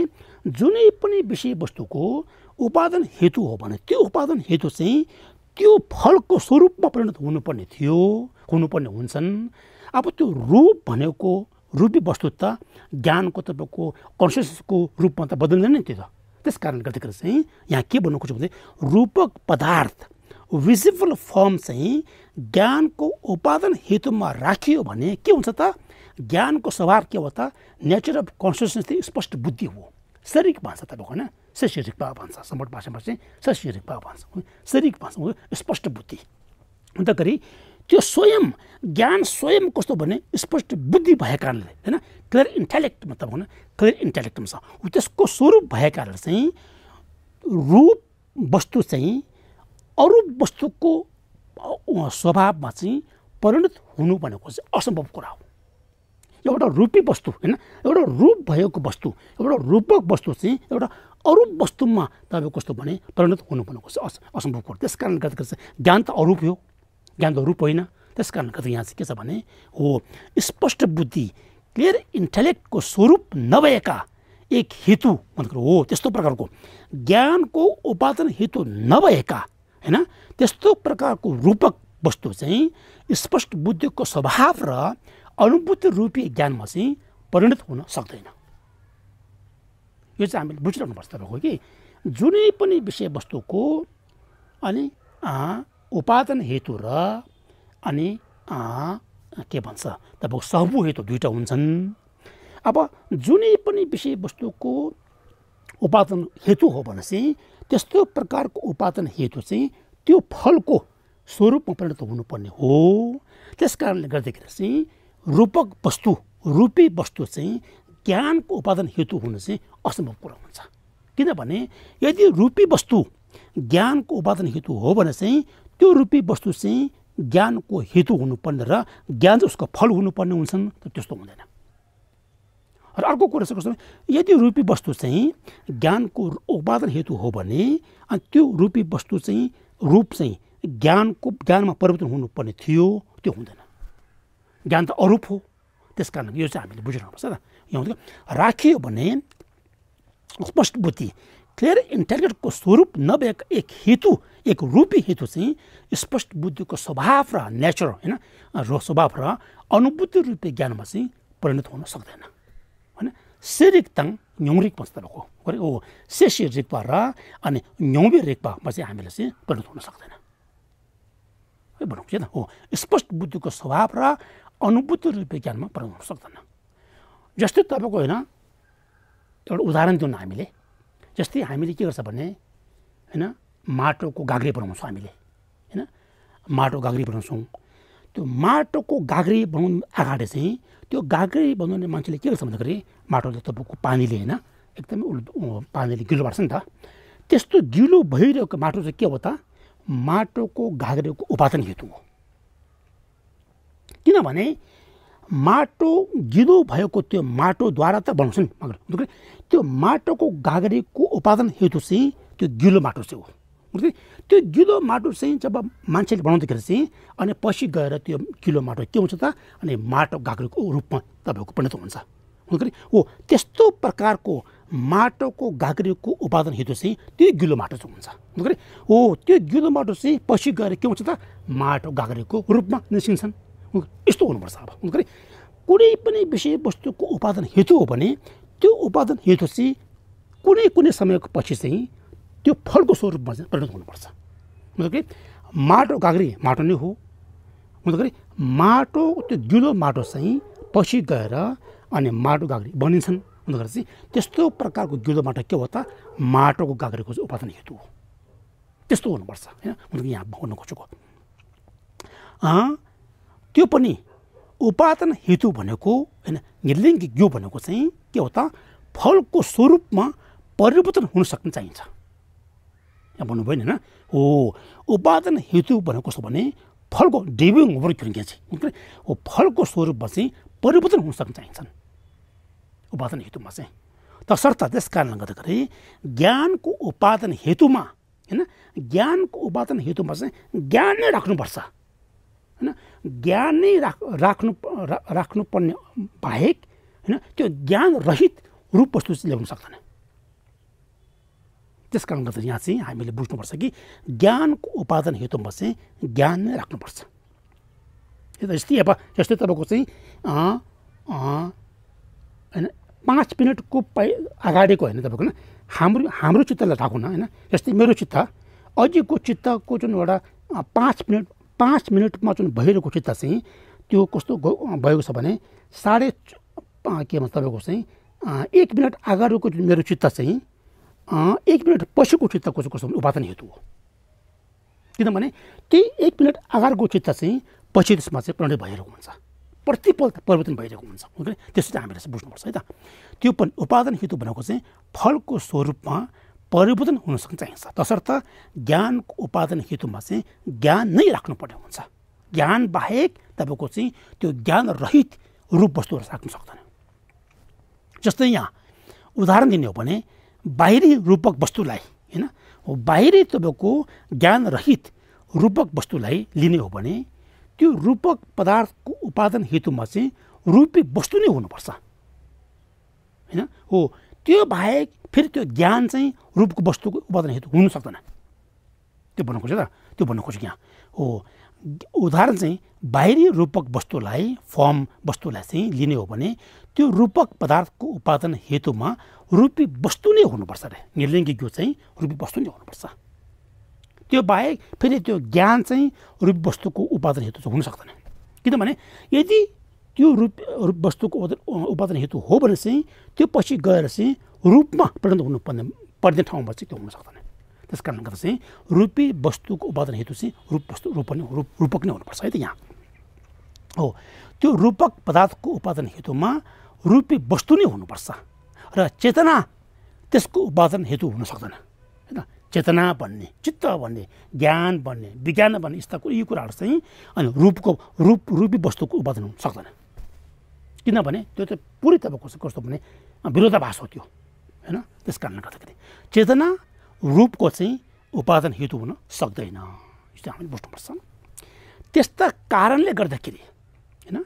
जुनै पनि विषयवस्तुको उत्पादन हेतु हो भने त्यो उत्पादन हेतु चाहिँ त्यो फलको स्वरूपमा परिणत हुनुपर्ने थियो हुनुपर्ने हुन्छन् अब त्यो रूप भनेको रूपी वस्तु त ज्ञानको तपाईँको कन्सियसको रूपमा त बदल्दैन नि त्यो त त्यस कारणले गर्दाखेरि चाहिँ यहाँ के भन्नु खोज्छु भने रूपक पदार्थ भिजिबल फर्म चाहिँ ज्ञानको उपादन हेतुमा राखियो भने के हुन्छ त ज्ञानको स्वभाव के हो त नेचर अफ कन्सियसनेस चाहिँ स्पष्ट बुद्धि हो शरीरिक भाषा तपाईँको होइन शैक्षिक भाषा समट भाषामा चाहिँ शैक्षिक भाषा शरीरिक भाषा स्पष्ट बुद्धि अन्तखेरि त्यो स्वयं ज्ञान स्वयं कस्तो भने स्पष्ट बुद्धि भएको कारणले होइन क्लियर इन्टेलेक्ट मतलब भनौँ क्लियर इन्टेलेक्टमा छ त्यसको स्वरूप भएको कारणले चाहिँ रूप वस्तु चाहिँ अरू वस्तुको स्वभावमा चाहिँ परिणत हुनु भनेको चाहिँ असम्भव कुरा हो एउटा रूपी वस्तु होइन एउटा रूप भएको वस्तु एउटा रूपक वस्तु चाहिँ एउटा अरू वस्तुमा तपाईँको कस्तो भने परिणत हुनु भनेको चाहिँ असम्भव कुरो त्यस कारणले गर्दाखेरि चाहिँ ज्ञान त अरूप हो ज्ञानको रूप होइन त्यस कारण कति यहाँ चाहिँ के छ भने हो स्पष्ट बुद्धि क्लियर इन्टेलेक्टको स्वरूप नभएका एक हेतु भनेको हो त्यस्तो प्रकारको ज्ञानको उपादन हेतु नभएका होइन त्यस्तो प्रकारको रूपक वस्तु चाहिँ स्पष्ट बुद्धिको स्वभाव र अनुभूति रूपी ज्ञानमा चाहिँ परिणत हुन सक्दैन यो चाहिँ हामीले बुझिरहनुपर्छ तपाईँको कि जुनै पनि विषयवस्तुको अनि उपादन हेतु र अनि के भन्छ तपाईँको सहभु हेतु दुइटा हुन्छन् अब जुनै पनि विषयवस्तुको उपादन हेतु हो भने चाहिँ त्यस्तो प्रकारको उपादन हेतु चाहिँ त्यो फलको स्वरूपमा परिणत हुनुपर्ने हो त्यस कारणले गर्दाखेरि चाहिँ रूपक वस्तु रूपी वस्तु चाहिँ ज्ञानको उपादन हेतु हुनु चाहिँ असम्भव कुरा हुन्छ किनभने यदि रूपी वस्तु ज्ञानको उपादन हेतु हो भने चाहिँ त्यो रूपी वस्तु चाहिँ ज्ञानको हेतु हुनुपर्ने र ज्ञान चाहिँ उसको फल हुनुपर्ने हुन्छन् त त्यस्तो हुँदैन र अर्को कुरा चाहिँ कस्तो यदि रूपी वस्तु चाहिँ ज्ञानको उत्पादन हेतु हो भने अनि त्यो रूपी वस्तु चाहिँ रूप चाहिँ ज्ञानको ज्ञानमा परिवर्तन हुनुपर्ने थियो त्यो हुँदैन ज्ञान त अरूप हो त्यस कारण यो चाहिँ हामीले बुझिरहनुपर्छ र यहाँ राखियो भने स्पष्ट बुद्धि क्लियर इन्टेलिजेन्टको स्वरूप नभएको एक हेतु एक रूपी हेतु चाहिँ स्पष्ट बुद्धिको स्वभाव र नेचर होइन र स्वभाव र अनुभूति रूपी ज्ञानमा चाहिँ परिणत हुन सक्दैन होइन सेरिक्ताङ न्यौरिक पस्तको हो सेसी रिक्पा र अनि न्यौबे रिक्पामा चाहिँ हामीले चाहिँ परिणत हुन सक्दैन है भनौँ कि हो स्पष्ट बुद्धिको स्वभाव र अनुभूति रूपी ज्ञानमा परिणत हुन सक्दैन जस्तै तपाईँको होइन एउटा उदाहरण दिउँ हामीले जस्तै हामीले के गर्छ भने होइन माटोको गाग्रे बनाउँछौँ हामीले होइन माटो गाग्री बनाउँछौँ त्यो माटोको गाग्री बनाउनु अगाडि चाहिँ त्यो गाग्री बनाउने मान्छेले के गर्छ भन्दाखेरि माटोले तपाईँको पानीले होइन एकदमै पानीले गिलो पार्छ नि त त्यस्तो गिलो भइरहेको माटो चाहिँ के हो त माटोको गाग्रेको उपादन हेतु हो किनभने माटो गिलो भएको त्यो माटोद्वारा त बनाउँछ नि मगर त्यो माटोको गागरीको उत्पादन हेतु चाहिँ त्यो गिलो माटो चाहिँ हो त्यो गिलो माटो चाहिँ जब मान्छेले बनाउँदाखेरि चाहिँ अनि पछि गएर त्यो गिलो माटो के हुन्छ त अनि माटो गाग्रीको रूपमा तपाईँको परिणत हुन्छ हो त्यस्तो प्रकारको माटोको गाग्रीको उत्पादन हेतु चाहिँ त्यो गिलो माटो चाहिँ हुन्छ हो त्यो गिलो माटो चाहिँ पछि गएर के हुन्छ त माटो गाग्रीको रूपमा निस्किन्छन् यस्तो हुनुपर्छ अब हुनु कुनै पनि विषयवस्तुको उत्पादन हेतु हो भने त्यो उत्पादन हेतु चाहिँ कुनै कुनै समयको पछि चाहिँ त्यो फलको स्वरूपमा चाहिँ परिणत हुनुपर्छ हुँदाखेरि माटो गाग्री माटो नै हो हुँदाखेरि माटो त्यो गिलो माटो चाहिँ पछि गएर अनि माटो गाग्री बनिन्छन् हुँदाखेरि चाहिँ त्यस्तो प्रकारको गिलो माटो के हो त माटोको गाग्रीको चाहिँ उत्पादन हेतु हो त्यस्तो हुनुपर्छ होइन यहाँ भन्नु खोजेको त्यो पनि उपादन हेतु भनेको होइन निर्लिङ्ग यो भनेको चाहिँ के हो त फलको स्वरूपमा परिवर्तन हुन सक्ने चाहिन्छ यहाँ भन्नुभयो नि होइन हो उपादन हेतु भनेको कस्तो भने फलको डेभ्युङ वर्किङ चाहिँ हो फलको स्वरूपमा चाहिँ परिवर्तन हुन सक्ने चाहिन्छन् उपादन हेतुमा चाहिँ तसर्थ त्यस कारणले गर्दाखेरि ज्ञानको उपादन हेतुमा होइन ज्ञानको उपादन हेतुमा चाहिँ ज्ञान नै राख्नुपर्छ होइन ज्ञान नै राख राख्नु राख्नु राख्नुपर्ने बाहेक होइन त्यो ज्ञान रहित रूप वस्तु चाहिँ ल्याउन सक्दैन त्यस कारणले गर्दा यहाँ चाहिँ हामीले बुझ्नुपर्छ कि ज्ञानको उपादन हेतुमा चाहिँ ज्ञान नै राख्नुपर्छ यस्तै अब जस्तै तपाईँको चाहिँ होइन पाँच मिनटको पै अगाडिको होइन तपाईँको हाम्रो हाम्रो चित्तलाई राखौँ न होइन जस्तै मेरो चित्त अहिलेको चित्तको जुन एउटा पाँच मिनट पाँच मिनटमा जुन भइरहेको चित्त चाहिँ त्यो कस्तो भएको छ भने साढे के भन्छ तपाईँको चाहिँ एक मिनट अगाडिको जुन मेरो चित्त चाहिँ एक मिनट पछिको चित्तको चाहिँ कस्तो उपादन हेतु हो किनभने त्यही एक मिनट अगाडिको चित्त चाहिँ पछि त्यसमा चाहिँ प्रणय भइरहेको हुन्छ प्रतिपल परिवर्तन भइरहेको हुन्छ त्यसो चाहिँ हामीले बुझ्नुपर्छ है त त्यो पनि उत्पादन हेतु भनेको चाहिँ फलको स्वरूपमा परिवर्तन हुन चाहिन्छ तसर्थ ज्ञान उपादन हेतुमा चाहिँ ज्ञान नै राख्नुपर्ने हुन्छ ज्ञान बाहेक तपाईँको चाहिँ त्यो ज्ञान रहित रूप वस्तुहरू राख्नु सक्दैन जस्तै यहाँ उदाहरण दिने हो भने बाहिरी रूपक वस्तुलाई होइन बाहिरी तपाईँको रहित रूपक वस्तुलाई लिने हो भने त्यो रूपक पदार्थको उत्पादन हेतुमा चाहिँ रूपी वस्तु नै हुनुपर्छ होइन हो त्यो बाहेक फेरि त्यो ज्ञान चाहिँ रूपको वस्तुको उत्पादन हेतु हुन सक्दैन त्यो भन्नु खोज्यो त त्यो भन्नु खोज्यो यहाँ हो उदाहरण चाहिँ बाहिरी रूपक वस्तुलाई फर्म वस्तुलाई चाहिँ लिने हो भने त्यो रूपक पदार्थको उत्पादन हेतुमा रूपी वस्तु नै हुनुपर्छ अरे निर्लिङ्गीको चाहिँ रूपी वस्तु नै हुनुपर्छ त्यो बाहेक फेरि त्यो ज्ञान चाहिँ रूपी वस्तुको उत्पादन हेतु चाहिँ हुन सक्दैन किनभने यदि त्यो रूप रूप वस्तुको उत्पादन हेतु हो भने चाहिँ त्यो पछि गएर चाहिँ रूपमा परिणत हुनुपर्ने पर्ने ठाउँमा चाहिँ त्यो हुन सक्दैन त्यस कारणले गर्दा चाहिँ रूपी वस्तुको उत्पादन हेतु चाहिँ रूप वस्तु रूप नै रूप रूपक नै हुनुपर्छ है त यहाँ हो त्यो रूपक पदार्थको उत्पादन हेतुमा रूपी वस्तु नै हुनुपर्छ र चेतना त्यसको उत्पादन हेतु हुन सक्दैन होइन चेतना भन्ने चित्त भन्ने ज्ञान भन्ने विज्ञान भन्ने यस्ता यी कुराहरू चाहिँ अनि रूपको रूप रूपी वस्तुको उत्पादन हुन सक्दैन किनभने त्यो त पुरै तपाईँको कस्तो भने विरोधाभास हो त्यो होइन त्यस कारणले गर्दाखेरि चेतना रूपको चाहिँ उपादान हेतु हुन सक्दैन यो चाहिँ हामीले बुझ्नुपर्छ त्यस्ता कारणले गर्दाखेरि होइन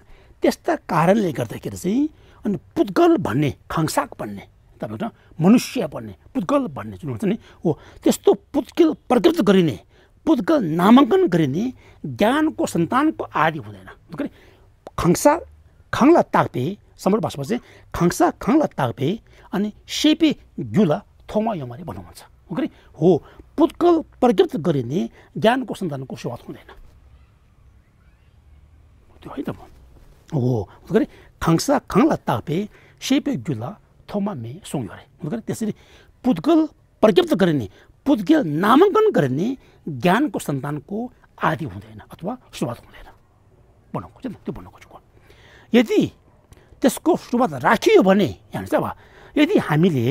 त्यस्ता कारणले गर्दाखेरि चाहिँ अनि पुद्गल भन्ने खङसाक भन्ने तपाईँको मनुष्य भन्ने पुद्गल भन्ने जुन हुन्छ नि हो त्यस्तो पुद्गल प्रकृत गरिने पुद्गल नामाङ्कन गरिने ज्ञानको सन्तानको आदि हुँदैन खङसा खङला ताप्पे समर भाषामा चाहिँ खाङसा खाङला तापे अनि सेपे ग्युला थोमा यमारे भन्नुहुन्छ ओके हो पुत्कल प्रकृत गरिने ज्ञानको सन्तानको सुरुवात हुँदैन त्यो है त हो के अरे खाङ्सा तापे सेपे ग्युला थोमा मे सुङ्यो अरे हो त्यसरी पुत्कल प्रकृत गरिने पुत्गेल नामाङ्कन गरिने ज्ञानको सन्तानको आदि हुँदैन अथवा सुरुवात हुँदैन भन्नु खोज्छ त्यो भन्नु खोजेको यदि त्यसको सुरुवात राखियो भने यहाँ चाहिँ अब यदि हामीले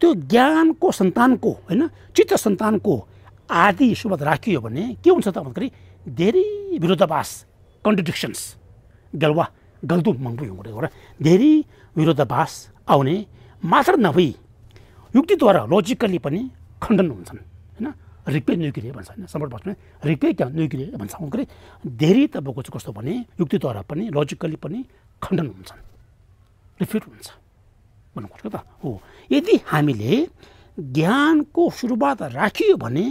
त्यो ज्ञानको सन्तानको होइन चित्त सन्तानको आदि सुरुवात राखियो भने के हुन्छ त भन्दाखेरि धेरै विरोधाभास कन्ट्रडिक्सन्स गल्तु गल्दु मङ्गुबाट धेरै विरोधाभास आउने मात्र नभई युक्तिद्वारा लोजिकल्ली पनि खण्डन हुन्छन् होइन रिपे न्युक्रिय भन्छ होइन सम्पर्क भाषामा रिपे क्या न्युक्रिय भन्छ धेरै तपाईँको चाहिँ कस्तो भने युक्तिद्वारा पनि लोजिकल्ली पनि खण्डन हुन्छन् र फिट हुन्छ भन्नु त हो यदि हामीले ज्ञानको सुरुवात राखियो भने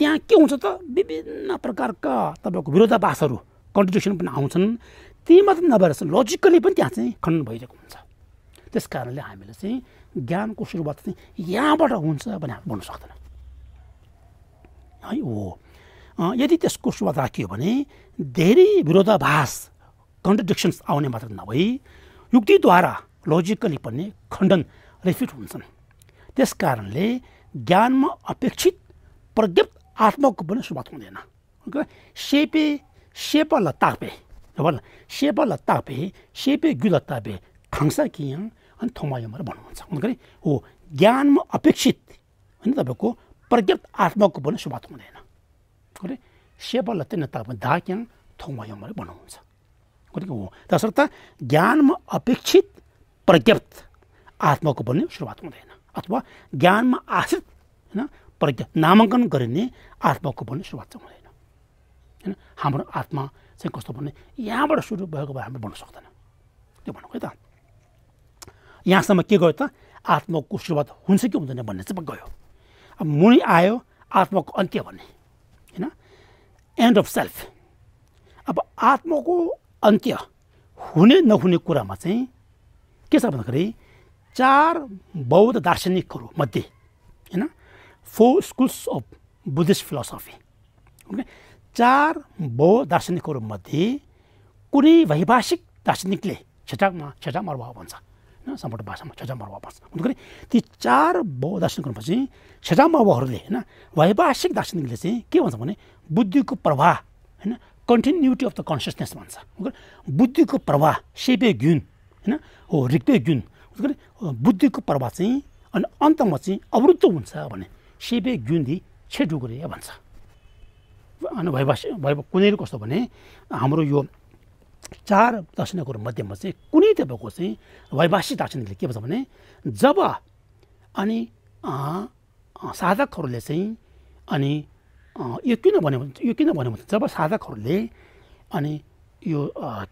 त्यहाँ के हुन्छ त विभिन्न प्रकारका तपाईँको विरोधाभासहरू कन्ट्रिब्युसन पनि आउँछन् त्यही मात्र नभएर चाहिँ लजिकली पनि त्यहाँ चाहिँ खण्डन भइरहेको हुन्छ त्यस कारणले हामीले चाहिँ ज्ञानको सुरुवात चाहिँ यहाँबाट हुन्छ भने हामी भन्नु सक्दैन है हो यदि त्यसको सुरुवात राखियो भने धेरै विरोधाभास कन्ट्रडिक्सन्स आउने मात्र नभई युक्तिद्वारा लोजिकली पनि खण्डन रेफ्युट हुन्छन् त्यस कारणले ज्ञानमा अपेक्षित प्रज्ञप्त आत्माको पनि सुरुवात हुँदैन सेपे सेप ल तापे भन सेप ल तापे सेपे गुल तापे खाङसा कियाङ अनि थोमायोमा भन्नुहुन्छ भन्दाखेरि हो ज्ञानमा अपेक्षित होइन तपाईँको प्रज्ञप्त आत्माको पनि सुरुवात हुँदैन सेप ल तिन ताप धाक्याङ क्याङ थोमायोमा भन्नुहुन्छ करके हो तसर्थ ज्ञानमा अपेक्षित प्रज्ञप्त आत्माको पनि सुरुवात हुँदैन अथवा ज्ञानमा आश्रित होइन प्रज्ञ नामाङ्कन गरिने आत्माको पनि सुरुवात चाहिँ हुँदैन होइन हाम्रो आत्मा चाहिँ कस्तो भने यहाँबाट सुरु भएको भए हामी भन्न सक्दैन त्यो भन्नु है त यहाँसम्म के गयो त आत्माको सुरुवात हुन्छ कि हुँदैन भन्ने चाहिँ गयो अब मुनि आयो आत्माको अन्त्य भन्ने होइन एन्ड अफ सेल्फ अब आत्माको अन्त्य हुने नहुने कुरामा चाहिँ के छ भन्दाखेरि चार बौद्ध दार्शनिकहरू मध्ये होइन four schools of Buddhist philosophy okay चार बौद्ध दार्शनिकहरू मध्ये कुनै वैभाषिक दार्शनिकले छेटामा छेटा मर्भाव भन्छ होइन सम्पूर्ण भाषामा छेटा मर्भाव भन्छ भन्दाखेरि ती चार बौद्ध दार्शनिकहरूपछि छेटा मर्भावहरूले होइन वैभाषिक दार्शनिकले चाहिँ के भन्छ भने बुद्धिको प्रवाह होइन कन्टिन्युटी अफ द कन्सियसनेस भन्छ बुद्धिको प्रवाह सेपे गुन होइन हो रिक्त गुन बुद्धिको प्रवाह चाहिँ अनि अन्तमा चाहिँ अवरुद्ध हुन्छ भने सेपे गुन्दी छेडुगुरे भन्छ अनि भएपछि भए कुनै कस्तो भने हाम्रो यो चार दार्शनिकहरू मध्येमा चाहिँ कुनै तपाईँको चाहिँ वैभाषिक दार्शनिकले के भन्छ भने जब अनि साधकहरूले चाहिँ अनि यो किन भन्यो भने यो किन भन्यो भने जब साधकहरूले अनि यो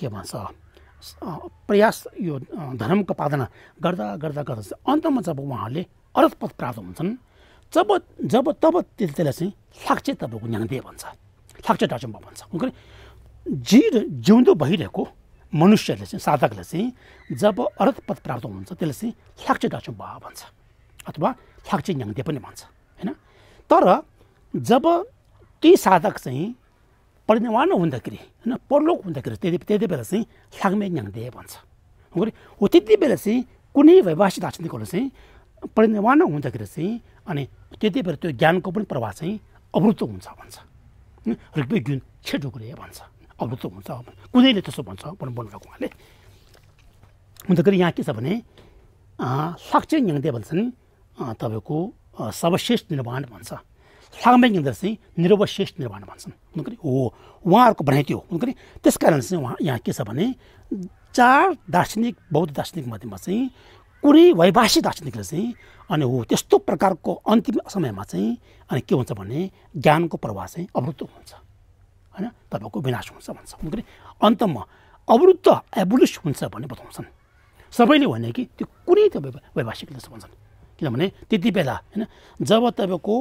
के भन्छ प्रयास यो धर्मको पालना गर्दा गर्दा गर्दा अन्तमा जब उहाँहरूले अर्थपद प्राप्त हुन्छन् जब जब तब त्यसलाई चाहिँ साक्ष्य तपाईँको ज्ञानदेव भन्छ साक्षी डाचम्बा भन्छ उनीहरू जी जिउँदो भइरहेको मनुष्यले चाहिँ साधकले चाहिँ जब अर्थपद प्राप्त हुन्छ त्यसले चाहिँ साक्ष्य डाचम्बा भन्छ अथवा साक्षी ज्ञानदेव पनि भन्छ होइन तर जब ती साधक चाहिँ परिनिर्वाण हुँदाखेरि होइन परलोक हुँदाखेरि त्यति त्यति बेला चाहिँ लाग्मे दे भन्छ हो त्यति बेला चाहिँ कुनै व्यवसाय दार्शनिकहरू चाहिँ परिनिर्वाण हुँदाखेरि चाहिँ अनि त्यति बेला त्यो ज्ञानको पनि प्रभाव चाहिँ अवरुद्ध हुन्छ भन्छ छेटो छेडुक्रे भन्छ अवरुद्ध हुन्छ कुनैले त्यसो भन्छ भन्नुभएको उहाँले हुँदाखेरि यहाँ के छ भने साक्षी न्याङ्दे भन्छन् तपाईँको सर्वश्रेष्ठ निर्माण भन्छ लागाम्बाङगिन्दा चाहिँ निरवशेष निर्माण भन्छन् किनकि हो उहाँहरूको भनाइ त्यो हो त्यस कारण चाहिँ उहाँ यहाँ के छ भने चार दार्शनिक बौद्ध दार्शनिक मध्येमा चाहिँ कुनै वैभाषिक दार्शनिकले चाहिँ अनि हो त्यस्तो प्रकारको अन्तिम समयमा चाहिँ अनि के हुन्छ भने ज्ञानको प्रवाह चाहिँ अवरुद्ध हुन्छ होइन तपाईँको विनाश हुन्छ भन्छ किनकि अन्तमा अवरुद्ध एबुलिस हुन्छ भन्ने बताउँछन् सबैले भने कि त्यो कुनै त्यो वैभाषिकले भन्छन् किनभने त्यति बेला होइन जब तपाईँको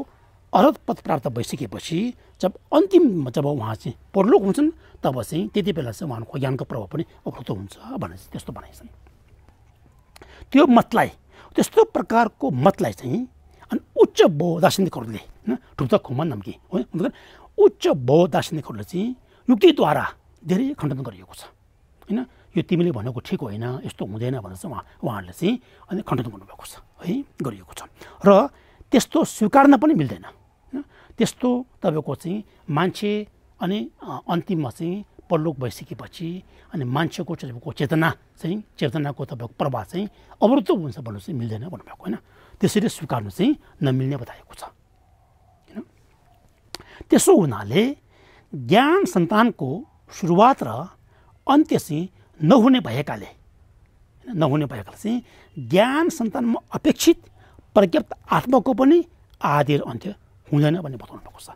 अरत पद प्राप्त भइसकेपछि जब अन्तिम जब उहाँ चाहिँ परलोक हुन्छन् तब चाहिँ त्यति बेला चाहिँ उहाँहरूको ज्ञानको प्रभाव पनि अवरुद्ध हुन्छ भनेर चाहिँ त्यस्तो बनाइन्छन् त्यो मतलाई त्यस्तो प्रकारको मतलाई चाहिँ अनि उच्च बौद्ध दार्शनिकहरूले होइन ठुप्त खुमन नम्की उच्च बौद्ध दार्शनिकहरूले चाहिँ युक्तिद्वारा धेरै खण्डन गरिएको छ होइन यो तिमीले भनेको ठिक होइन यस्तो हुँदैन भनेर चाहिँ उहाँ उहाँहरूले चाहिँ अनि खण्डन गर्नुभएको छ है गरिएको छ र त्यस्तो स्वीकार्न पनि मिल्दैन त्यस्तो तपाईँको चाहिँ मान्छे अनि अन्तिममा चाहिँ परलोक भइसकेपछि अनि मान्छेको तपाईँको चेतना चाहिँ चेतनाको तपाईँको प्रभाव चाहिँ अवरुद्ध हुन्छ भन्नु चाहिँ मिल्दैन भन्नुभएको होइन त्यसरी स्वीकार्नु चाहिँ नमिल्ने बताएको छ होइन त्यसो हुनाले ज्ञान सन्तानको सुरुवात र अन्त्य चाहिँ नहुने भएकाले नहुने भएकाले चाहिँ ज्ञान सन्तानमा अपेक्षित प्रज्ञप्त आत्माको पनि आधेर अन्त्य हुँदैन भन्ने बताउनु भएको छ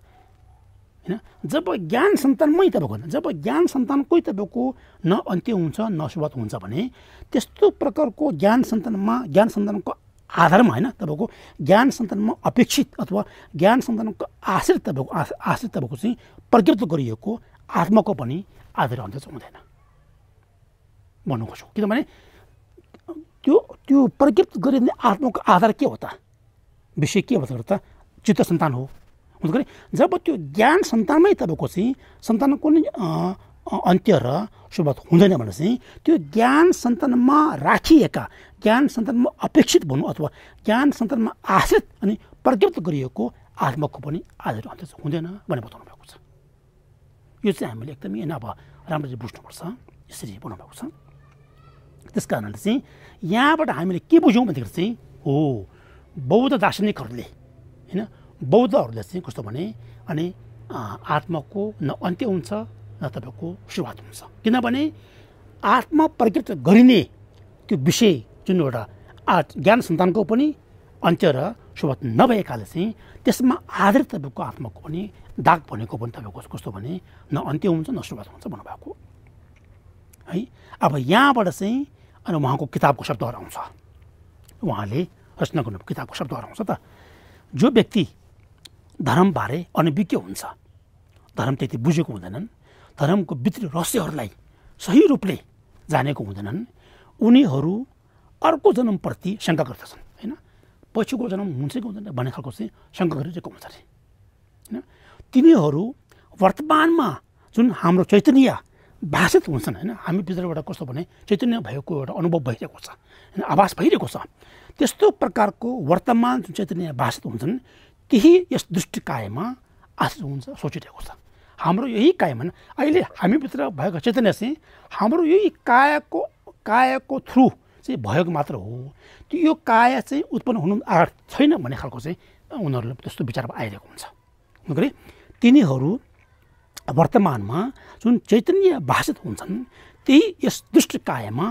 होइन जब ज्ञान सन्तानमै तपाईँको जब ज्ञान सन्तानकै तपाईँको न अन्त्य हुन्छ न सुरुवात हुन्छ भने त्यस्तो प्रकारको ज्ञान सन्तानमा ज्ञान सन्तानको आधारमा होइन तपाईँको ज्ञान सन्तानमा अपेक्षित अथवा ज्ञान सन्तानको आश्रित तपाईँको आश्रित तपाईँको चाहिँ प्रकृत गरिएको आत्माको पनि आधार अन्त हुँदैन भन्नु खोज्छु किनभने त्यो त्यो प्रकृत गरिने आत्माको आधार के हो त विषय के हो त चित्त सन्तान हो हुन्छ कि जब त्यो ज्ञान सन्तानमै तपाईँको चाहिँ सन्तानको कुनै अन्त्य र सुरुवात हुँदैन भने चाहिँ त्यो ज्ञान सन्तानमा राखिएका ज्ञान सन्तानमा अपेक्षित भनौँ अथवा ज्ञान सन्तानमा आश्रित अनि प्रकृत गरिएको आत्माको पनि आधार अन्त्य हुँदैन भनेर बताउनु भएको छ यो चाहिँ हामीले एकदमै होइन अब राम्ररी बुझ्नुपर्छ यसरी बनाउनु भएको छ त्यस कारणले चाहिँ यहाँबाट हामीले के बुझ्यौँ भन्दाखेरि चाहिँ हो बौद्ध दार्शनिकहरूले होइन बौद्धहरूलाई चाहिँ कस्तो भने अनि आत्माको न अन्त्य हुन्छ न तपाईँको सुरुवात हुन्छ किनभने आत्मा प्रकृत गरिने त्यो विषय जुन एउटा आ ज्ञान सन्तानको पनि अन्त्य र सुरुवात नभएकाले चाहिँ त्यसमा आधारित तपाईँको आत्माको पनि दाग भनेको पनि तपाईँको कस्तो भने न अन्त्य हुन्छ न सुरुवात हुन्छ भन्नुभएको है अब यहाँबाट चाहिँ अनि उहाँको किताबको शब्दहरू आउँछ उहाँले रचना गर्नु किताबको शब्दहरू आउँछ त जो व्यक्ति धर्मबारे अनभिज्ञ हुन्छ धर्म त्यति बुझेको हुँदैनन् धर्मको भित्री रहस्यहरूलाई सही रूपले जानेको हुँदैनन् उनीहरू अर्को जन्मप्रति शङ्का गर्दछन् होइन पछिको जन्म हुन्छ कि हुँदैन भन्ने खालको चाहिँ शङ्का गरिरहेको हुन्छ अरे होइन तिनीहरू वर्तमानमा जुन हाम्रो चैतन्य भाषित हुन्छन् होइन हामी भित्रबाट कस्तो भने चैतन्य भएको एउटा अनुभव भइरहेको छ होइन आभास भइरहेको छ त्यस्तो प्रकारको वर्तमान जुन चैतन्य भाषित हुन्छन् त्यही यस दृष्टिकायमा आश्रित हुन्छ सोचिरहेको छ हाम्रो यही कायम होइन अहिले हामीभित्र भएको चैतन्य चाहिँ हाम्रो यही कायको कायको थ्रु चाहिँ भएको मात्र हो त्यो यो काय चाहिँ उत्पन्न हुनु आधार छैन भन्ने खालको चाहिँ उनीहरूले त्यस्तो विचारमा आइरहेको हुन्छ किनकि तिनीहरू वर्तमानमा जुन चैतन्य भाषित हुन्छन् त्यही यस दुष्ट कायमा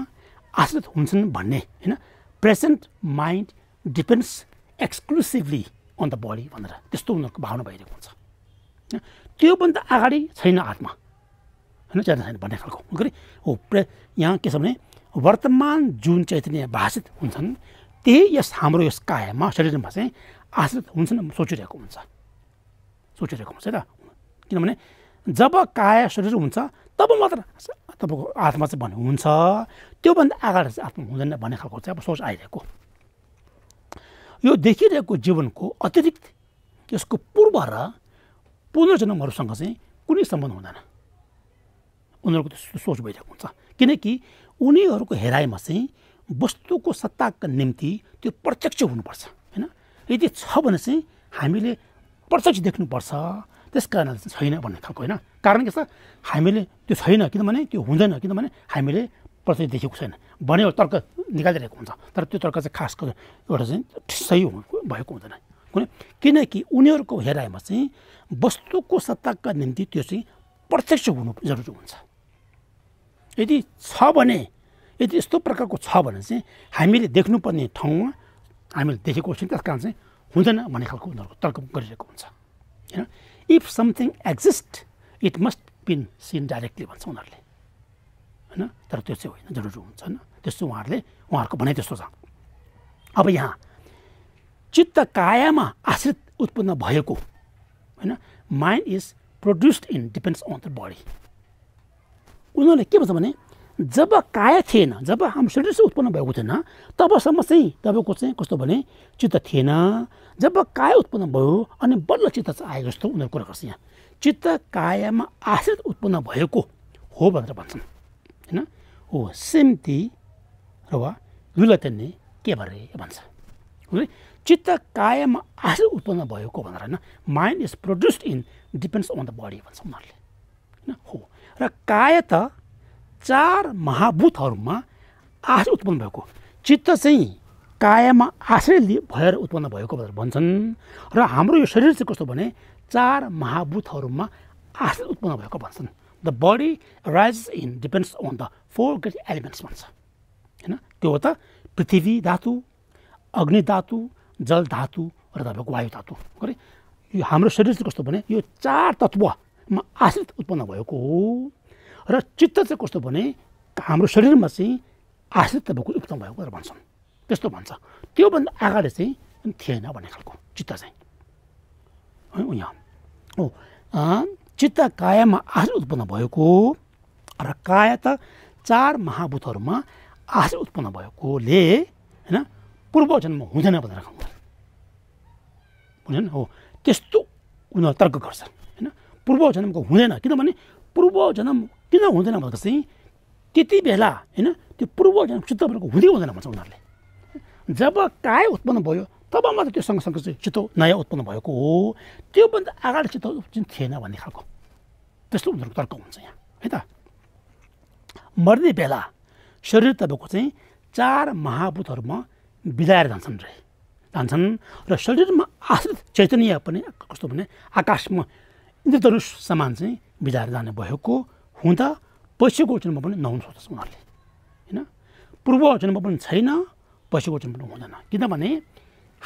आश्रित हुन्छन् भन्ने होइन present mind depends exclusively on the body भनेर त्यस्तो उनीहरूको भावना भइरहेको हुन्छ त्योभन्दा अगाडि छैन आत्मा होइन चेतना छैन भन्ने खालको गरी हो प्रे यहाँ के छ भने वर्तमान जुन चैतन्य भाषित हुन्छन् त्यही यस हाम्रो यस कायमा शरीरमा चाहिँ आश्रित हुन्छन् सोचिरहेको हुन्छ सोचिरहेको हुन्छ र किनभने जब काय शरीर हुन्छ तब मात्र तपाईँको आत्मा चाहिँ भन्ने हुन्छ त्योभन्दा अगाडि चाहिँ आत्मा हुँदैन भन्ने खालको चाहिँ अब सोच आइरहेको यो देखिरहेको जीवनको अतिरिक्त यसको पूर्व र पुनर्जन्महरूसँग चाहिँ कुनै सम्बन्ध हुँदैन उनीहरूको त्यो सोच भइरहेको हुन्छ किनकि उनीहरूको हेराइमा चाहिँ वस्तुको सत्ताको निम्ति त्यो प्रत्यक्ष हुनुपर्छ होइन यदि छ भने चाहिँ हामीले प्रत्यक्ष देख्नुपर्छ त्यस कारण छैन भन्ने खालको होइन कारण के छ हामीले त्यो छैन किनभने त्यो हुँदैन किनभने हामीले प्रत्यक्ष देखेको छैन भने तर्क निकालिरहेको हुन्छ तर त्यो तर्क चाहिँ खास एउटा चाहिँ सही भएको हुँदैन कुनै किनकि उनीहरूको हेराइमा चाहिँ वस्तुको सत्ताका निम्ति त्यो चाहिँ प्रत्यक्ष हुनु जरुरी हुन्छ यदि छ भने यदि यस्तो प्रकारको छ भने चाहिँ हामीले देख्नुपर्ने ठाउँमा हामीले देखेको छैन त्यस कारण चाहिँ हुँदैन भन्ने खालको उनीहरूको तर्क गरिरहेको हुन्छ होइन if something exist it must been seen directly भन्छ उनीहरूले होइन तर त्यो चाहिँ होइन जरुरी हुन्छ होइन त्यस्तो उहाँहरूले उहाँहरूको भनाइ त्यस्तो छ अब यहाँ चित्त कायामा आश्रित उत्पन्न भएको होइन mind is produced in depends on the body उनीहरूले के भन्छ भने जब काय थिएन जब हाम्रो शरीर चाहिँ उत्पन्न भएको थिएन तबसम्म चाहिँ तपाईँको चाहिँ कस्तो भने चित्त थिएन जब काय उत्पन्न भयो अनि बल्ल चित्त चाहिँ आएको जस्तो उनीहरू कुरा गर्छ यहाँ चित्त कायामा आश्रित उत्पन्न भएको हो भनेर भन्छन् होइन हो सेम्ती र वा नै के भरे भन्छ चित्त कायामा आश्रित उत्पन्न भएको भनेर होइन mind is produced in depends on the body भन्छ उनीहरूले होइन हो र काय त चार महाभूतहरूमा आश उत्पन्न भएको चित्त चाहिँ कायामा आश्रय लि भएर उत्पन्न भएको भनेर भन्छन् र हाम्रो यो शरीर चाहिँ कस्तो भने चार महाभूतहरूमा आश्रय उत्पन्न भएको भन्छन् the body rise in depends on the four great elements भन्छ होइन त्यो हो त पृथ्वी धातु अग्नि धातु जल धातु र तपाईँको वायु धातु गरे यो हाम्रो शरीर चाहिँ कस्तो भने यो चार तत्त्वमा आश्रित उत्पन्न भएको हो र चित्त चाहिँ कस्तो भने हाम्रो शरीरमा चाहिँ आश्रित भएको उत्पन्न भएको भन्छन् त्यस्तो भन्छ त्योभन्दा अगाडि चाहिँ थिएन भन्ने खालको चित्त चाहिँ यहाँ हो चित्त कायामा आश उत्पन्न भएको र काय त चार महाभूतहरूमा आश उत्पन्न भएकोले होइन पूर्व जन्म हुँदैन भनेर बुझेन हो त्यस्तो उनीहरू तर्क गर्छन् होइन पूर्व जन्मको हुँदैन किनभने पूर्व जन्म किन हुँदैन भन्दा चाहिँ त्यति बेला होइन त्यो पूर्व चित्त भनेको हुँदै हुँदैन भन्छ उनीहरूले जब काय उत्पन्न भयो तब मात्र त्यो सँगसँगै चाहिँ चित्त नयाँ उत्पन्न भएको हो त्योभन्दा अगाडि चित्त थिएन भन्ने खालको त्यस्तो उनीहरूको तर्क हुन्छ यहाँ है त मर्ने बेला शरीर तपाईँको चाहिँ चार महाभूतहरूमा बिदाएर जान्छन् रे जान्छन् र शरीरमा आश्रित चैतन्य पनि कस्तो भने आकाशमा इन्द्रधनुष समान चाहिँ बिदाएर जाने भएको हुँदा पैसाको वचनमा पनि नहुनु सक्दछ उनीहरूले होइन पूर्व वचनमा पनि छैन पैसाको वचन पनि हुँदैन किनभने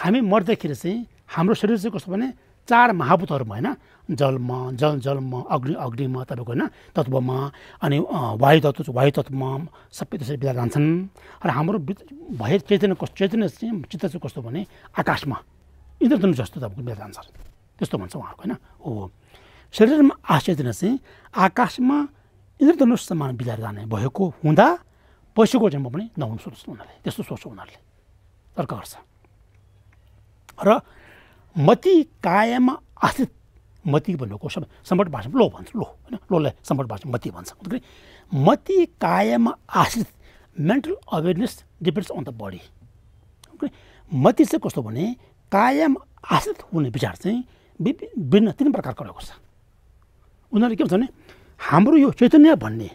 हामी मर्दाखेरि चाहिँ हाम्रो शरीर चाहिँ कस्तो भने चार महाभूतहरू होइन जलमा जल जलमा अग्नि अग्निमा तपाईँको होइन तत्त्वमा अनि वायु तत्त्व वायु तत्त्वमा सबै त्यसरी बिदा जान्छन् र हाम्रो भय चैतन्य कस्तो चैतन्य चाहिँ चित्त चाहिँ कस्तो भने आकाशमा इन्द्रधनु जस्तो तपाईँको बिदा जान्छ त्यस्तो भन्छ उहाँहरूको होइन हो शरीरमा आश्चर्य चाहिँ आकाशमा इन्द्रधनुषसम्म बिलाएर जाने भएको हुँदा पैसाको जम्मा पनि नहुनु सोच्छ उनीहरूले त्यस्तो सोच्छ उनीहरूले तर्क गर्छ र मती कायम आश्रित मती भनेको सब सम्पट भाषा लो भन्छ लो होइन लोलाई सम्पट भाषा मती भन्छ मती कायम आश्रित mental awareness depends on the body मती चाहिँ कस्तो भने कायम आश्रित हुने विचार चाहिँ विभिन्न तिन प्रकारको रहेको छ उनीहरूले के भन्छ भने हाम्रो यो चैतन्य भन्ने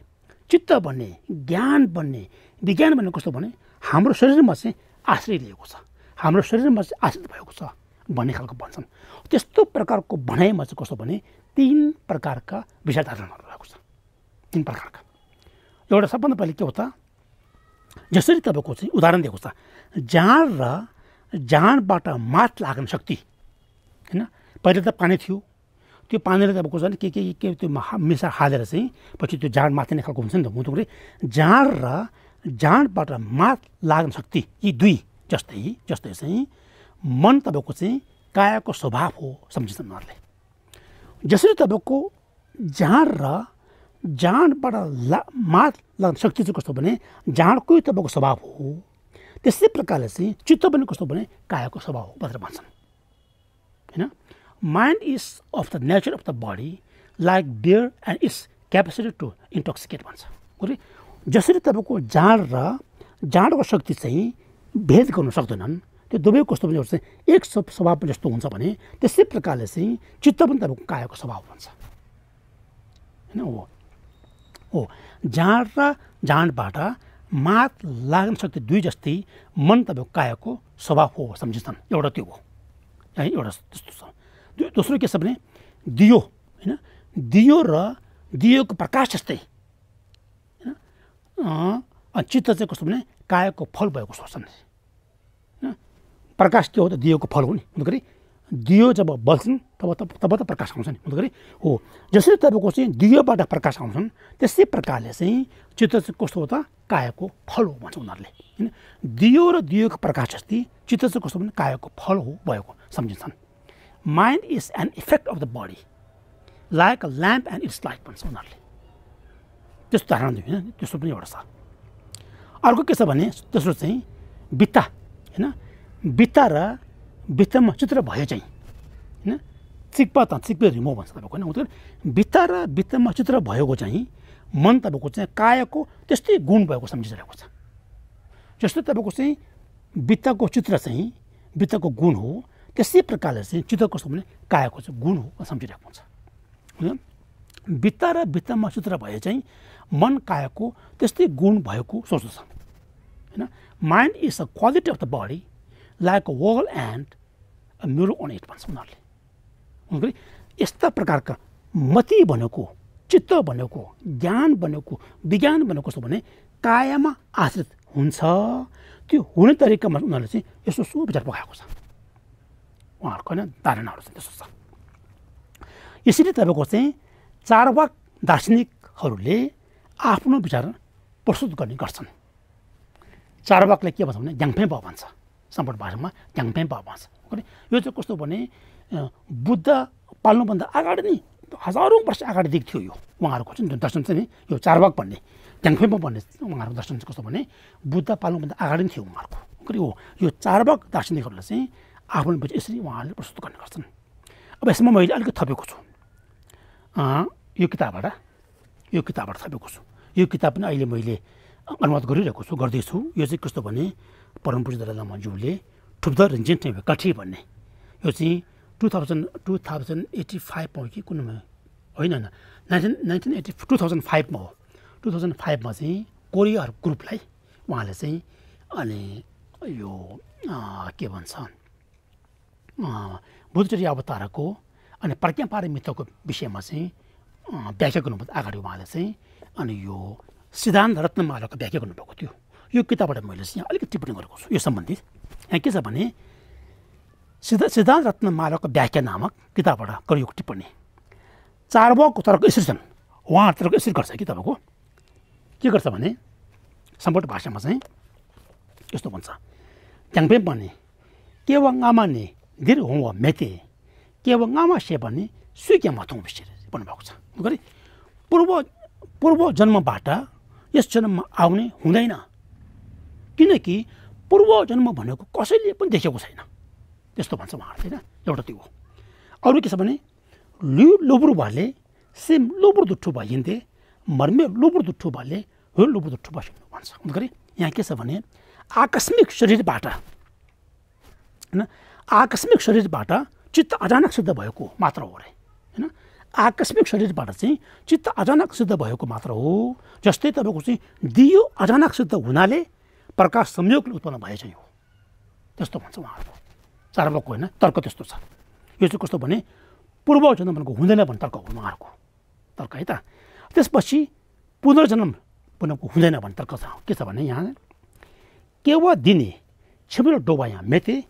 चित्त भन्ने ज्ञान भन्ने विज्ञान भन्ने कस्तो भने हाम्रो शरीरमा चाहिँ आश्रय लिएको छ हाम्रो शरीरमा चाहिँ आश्रित भएको छ भन्ने खालको भन्छन् त्यस्तो प्रकारको भनाइमा चाहिँ कस्तो भने तिन प्रकारका विचारधारणाहरू रहेको छ तिन प्रकारका एउटा सबभन्दा पहिले के हो त जसरी तपाईँको चाहिँ उदाहरण दिएको छ जाँड र जाँडबाट मात लाग्ने शक्ति होइन पहिले त पानी थियो त्यो पानीले त अब कसैले के के के त्यो मिसा हालेर चाहिँ पछि त्यो जाँड माथि नै खालको हुन्छ नि त मुटुकले जाँड र जाँडबाट मात लाग्न शक्ति यी दुई जस्तै जस्तै चाहिँ मन तपाईँको चाहिँ कायाको स्वभाव हो सम्झिन्छ उनीहरूले जसरी तपाईँको जाँड र जाँडबाट ला मात लाग्न शक्ति चाहिँ कस्तो भने जाँडकै तपाईँको स्वभाव हो त्यस्तै प्रकारले चाहिँ चित्त पनि कस्तो भने कायाको स्वभाव हो भनेर भन्छन् होइन mind is of the nature of the body like beer and its capacity to intoxicate भन्छ उसले जसरी तपाईँको जाँड र जाँडको शक्ति चाहिँ भेद गर्न सक्दैनन् त्यो दुवै कस्तो पनि चाहिँ एक स्वभाव जस्तो हुन्छ भने त्यसै प्रकारले चाहिँ चित्त पनि तपाईँको कायाको स्वभाव भन्छ होइन हो हो जाँड र जाँडबाट मात लाग्न शक्ति दुई जस्तै मन तपाईँको कायको स्वभाव हो सम्झिन्छन् एउटा त्यो हो एउटा त्यस्तो छ दोस्रो के छ भने दियो होइन दियो र दियोको प्रकाश जस्तै होइन चित्त चाहिँ कस्तो भने कायको फल भएको सोच्छन् होइन प्रकाश त्यो हो त दियोको फल हो नि भन्दाखेरि दियो जब बल्छन् तब त तब त प्रकाश आउँछन् भन्दाखेरि हो जसरी तपाईँको चाहिँ दियोबाट प्रकाश आउँछन् त्यस्तै प्रकारले चाहिँ चित्त चाहिँ कस्तो हो त कायको फल हो भन्छ उनीहरूले होइन दियो र दियोको प्रकाश जस्तै चित्त चाहिँ कस्तो भने कायको फल हो भएको सम्झिन्छन् mind is an effect of the body like a lamp and its light भन्छ उनीहरूले त्यस्तो धारणा होइन त्यस्तो पनि एउटा छ अर्को के छ भने तेस्रो चाहिँ बित्ता होइन बित्ता र बित्तामा चित्र भयो चाहिँ होइन चिक्पा त चिक्पे रिमो भन्छ तपाईँको होइन उनीहरू बित्ता र बित्तामा चित्र भएको चाहिँ मन तपाईँको चाहिँ कायको त्यस्तै गुण भएको सम्झिरहेको छ जस्तो तपाईँको चाहिँ बित्तको चित्र चाहिँ बित्तको गुण हो त्यसै प्रकारले चाहिँ चित्त कस्तो भने कायाको चाहिँ गुण हो सम्झिरहेको हुन्छ होइन र भित्तामा चित्र भए चाहिँ मन कायाको त्यस्तै गुण भएको सोच्दछ होइन mind is a quality of the body like a whirl and मेरो ओन इट भन्छ उनीहरूले उनीहरूले यस्ता प्रकारका मती भनेको चित्त भनेको ज्ञान भनेको विज्ञान भनेको कस्तो भने कायामा आश्रित हुन्छ त्यो हुने तरिकामा उनीहरूले चाहिँ यसो सो विचार पकाएको छ उहाँहरूको होइन धारणाहरू छन् त्यस्तो छ यसरी तपाईँको चाहिँ चारवाक दार्शनिकहरूले आफ्नो विचार प्रस्तुत गर्ने गर्छन् चारवाकले के भन्छ भने ग्याङफे भाव भन्छ सम्पूर्ण भाषामा ग्याङफे भाव भन्छ यो चाहिँ कस्तो भने बुद्ध पाल्नुभन्दा अगाडि नै हजारौँ वर्ष अगाडिदेखि थियो यो उहाँहरूको चाहिँ दर्शन चाहिँ नि यो चारवाक भन्ने ग्याङफेमा भन्ने उहाँहरूको दर्शन चाहिँ कस्तो भने बुद्ध पाल्नुभन्दा अगाडि नै थियो उहाँहरूको हो यो चारवाक दार्शनिकहरूलाई चाहिँ आफ्नो बजेट यसरी उहाँहरूले प्रस्तुत गर्ने गर्छन् अब यसमा मैले अलिकति थपेको छु यो किताबबाट यो किताबबाट थपेको छु यो किताब पनि अहिले मैले अनुवाद गरिरहेको छु गर्दैछु यो चाहिँ कस्तो भने परमपुरुष दलाल मन्जुले ठुप्द रिन्जेन्ट कठी भन्ने यो चाहिँ two thousand two thousand eighty फाइभमा हो कि कुनमा होइन होइन nineteen nineteen eighty two thousand फाइभमा हो टु थाउजन्ड फाइभमा चाहिँ कोरियर ग्रुपलाई उहाँले चाहिँ अनि यो के भन्छ बुधचरी अवतारको अनि प्रज्ञा मित्रको विषयमा चाहिँ व्याख्या गर्नुभयो अगाडि उहाँले चाहिँ अनि यो सिद्धान्त रत्नमालाको व्याख्या गर्नुभएको थियो यो किताबबाट मैले चाहिँ अलिकति टिप्पणी गरेको छु यो सम्बन्धित यहाँ के छ भने सिद्ध सिद्धान्त रत्नमालाको व्याख्या नामक किताबबाट गरिएको टिप्पणी चार्वको तर्क छन् उहाँ तर्क यसरी गर्छ कि तपाईँको के गर्छ भने सम्पूर्ण भाषामा चाहिँ यस्तो भन्छ त्याङपे पनि के नि dhiri hongwa meti kiawa ngama sheba ni sui kia matung bishiri पूर्व bakusa nukari यस जन्ममा आउने हुँदैन किनकि पूर्व जन्म भनेको कसैले पनि देखेको छैन त्यस्तो भन्छ उहाँहरूले होइन एउटा त्यो हो अरू के छ भने लु लोब्रु भले सेम लोब्रु दुट्ठु भयो मर्मे लोब्रु दुट्ठु भले हो लोब्रु दुट्ठु भयो भन्छ अन्तखेरि यहाँ के छ भने आकस्मिक शरीरबाट होइन आकस्मिक शरीरबाट चित्त अचानक शुद्ध भएको मात्र हो अरे होइन आकस्मिक शरीरबाट चाहिँ चित्त अचानक शुद्ध भएको मात्र हो जस्तै तपाईँको चाहिँ दियो अचानक शुद्ध हुनाले प्रकाश संयोगले उत्पन्न भए चाहिँ हो त्यस्तो भन्छ उहाँहरूको चारवकको होइन तर्क त्यस्तो छ यो चाहिँ कस्तो भने पूर्व भनेको हुँदैन भन्ने तर्क हो उहाँहरूको तर्क है त त्यसपछि पुनर्जन्म पुनको हुँदैन भन्ने तर्क छ के छ भने यहाँ केवल दिने छिमेलो डोबा यहाँ मेते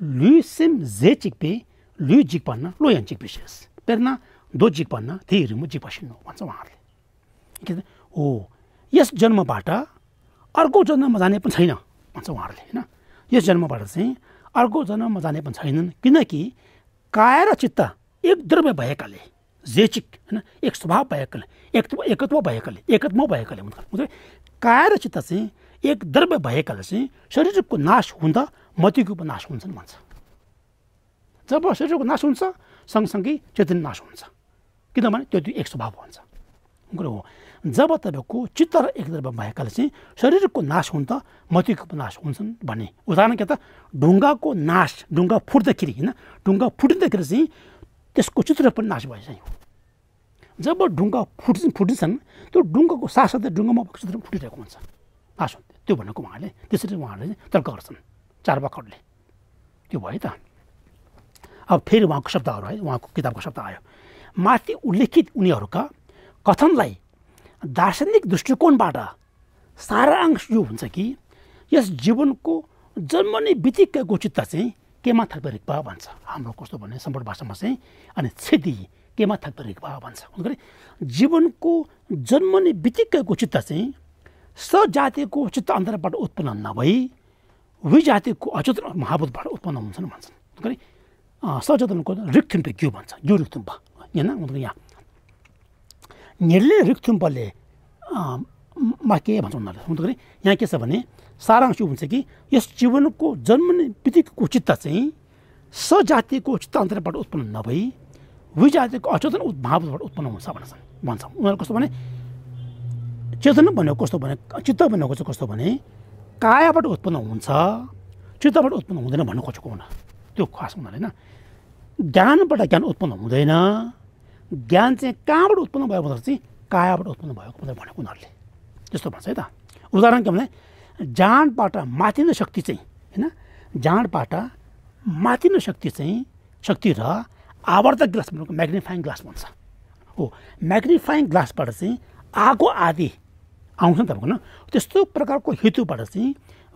lu जे ze chikpe lu jikpa na lo yan chikpe shes. Per na do jikpa na thi rimu jikpa यस जन्मबाट अर्को जन्ममा जाने पनि छैन भन्छ उहाँहरूले होइन यस जन्मबाट चाहिँ अर्को जन्ममा जाने पनि छैनन् किनकि काय र चित्त एक द्रव्य भएकाले जेचिक होइन एक स्वभाव भएकाले एकत्व एकत्व भएकाले एकत्व भएकाले काय र चित्त चाहिँ एक द्रव्य भएकाले चाहिँ शरीरको नाश हुँदा मतिको नाश हुन्छन् भन्छ जब शरीरको नाश हुन्छ सँगसँगै चेतन नाश हुन्छ किनभने त्यो एक स्वभाव हुन्छ कुरो हो जब तपाईँको चित्त र एकतर्फ भएकाले चाहिँ शरीरको नाश हुन त मतीको नाश हुन्छन् भन्ने उदाहरण के त ढुङ्गाको नाश ढुङ्गा फुट्दाखेरि होइन ढुङ्गा फुटिँदाखेरि चाहिँ त्यसको चित्र पनि नाश भएछ जब ढुङ्गा फुट फुटिन्छन् त्यो ढुङ्गाको साथसाथै ढुङ्गामा चित्र फुटिरहेको हुन्छ नाश हुन्छ त्यो भनेको उहाँहरूले त्यसरी उहाँहरूले तर्क गर्छन् चार चार्वाकडले त्यो भयो त अब फेरि उहाँको शब्दहरू है उहाँको किताबको शब्द आयो माथि उल्लेखित उनीहरूका कथनलाई दार्शनिक दृष्टिकोणबाट सारांश यो हुन्छ कि यस जीवनको जन्मने बित्तिकैको चित्त चाहिँ केमा भयो भन्छ हाम्रो कस्तो भने सम्पूर्ण भाषामा चाहिँ अनि क्षति केमा भयो भन्छ हुँदाखेरि जीवनको जन्मने बित्तिकैको चित्त चाहिँ सजातिको चित्त अन्तरबाट उत्पन्न नभई विजातिको अचेतन महाभूतबाट उत्पन्न हुन्छन् भन्छन् सचेतनको रिक्थुम्पे क्यु भन्छ यो रिक्थुम्प होइन यहाँ निर्ले रिक्थुम्पले मा के भन्छ उनीहरूले यहाँ के छ भने सारांश यो हुन्छ कि यस जीवनको जन्म बित्तिकैको चित्त चाहिँ सजातिको चित्तान्तरबाट उत्पन्न नभई विजातिको अचेतन भावबाट उत्पन्न हुन्छ भन्छन् भन्छ उनीहरू कस्तो भने चेतन भनेको कस्तो भने चित्त भनेको चाहिँ कस्तो भने कायाबाट उत्पन्न हुन्छ चित्तबाट उत्पन्न हुँदैन भन्नु खोजेको हुन त्यो खास हुनाले होइन ज्ञानबाट ज्ञान उत्पन्न हुँदैन ज्ञान चाहिँ कहाँबाट उत्पन्न भएको भन्दाखेरि चाहिँ कायाबाट उत्पन्न भएको भनेर भनेको उनीहरूले त्यस्तो भन्छ है त उदाहरण के भने जाँडबाट माथिने शक्ति चाहिँ होइन जाँडबाट माथिने शक्ति चाहिँ शक्ति र आवर्धक ग्लास भनेको म्याग्निफाइङ ग्लास भन्छ हो म्याग्निफाइङ ग्लासबाट चाहिँ आगो आदि आउँछ आउँछन् तपाईँको त्यस्तो प्रकारको हेतुबाट चाहिँ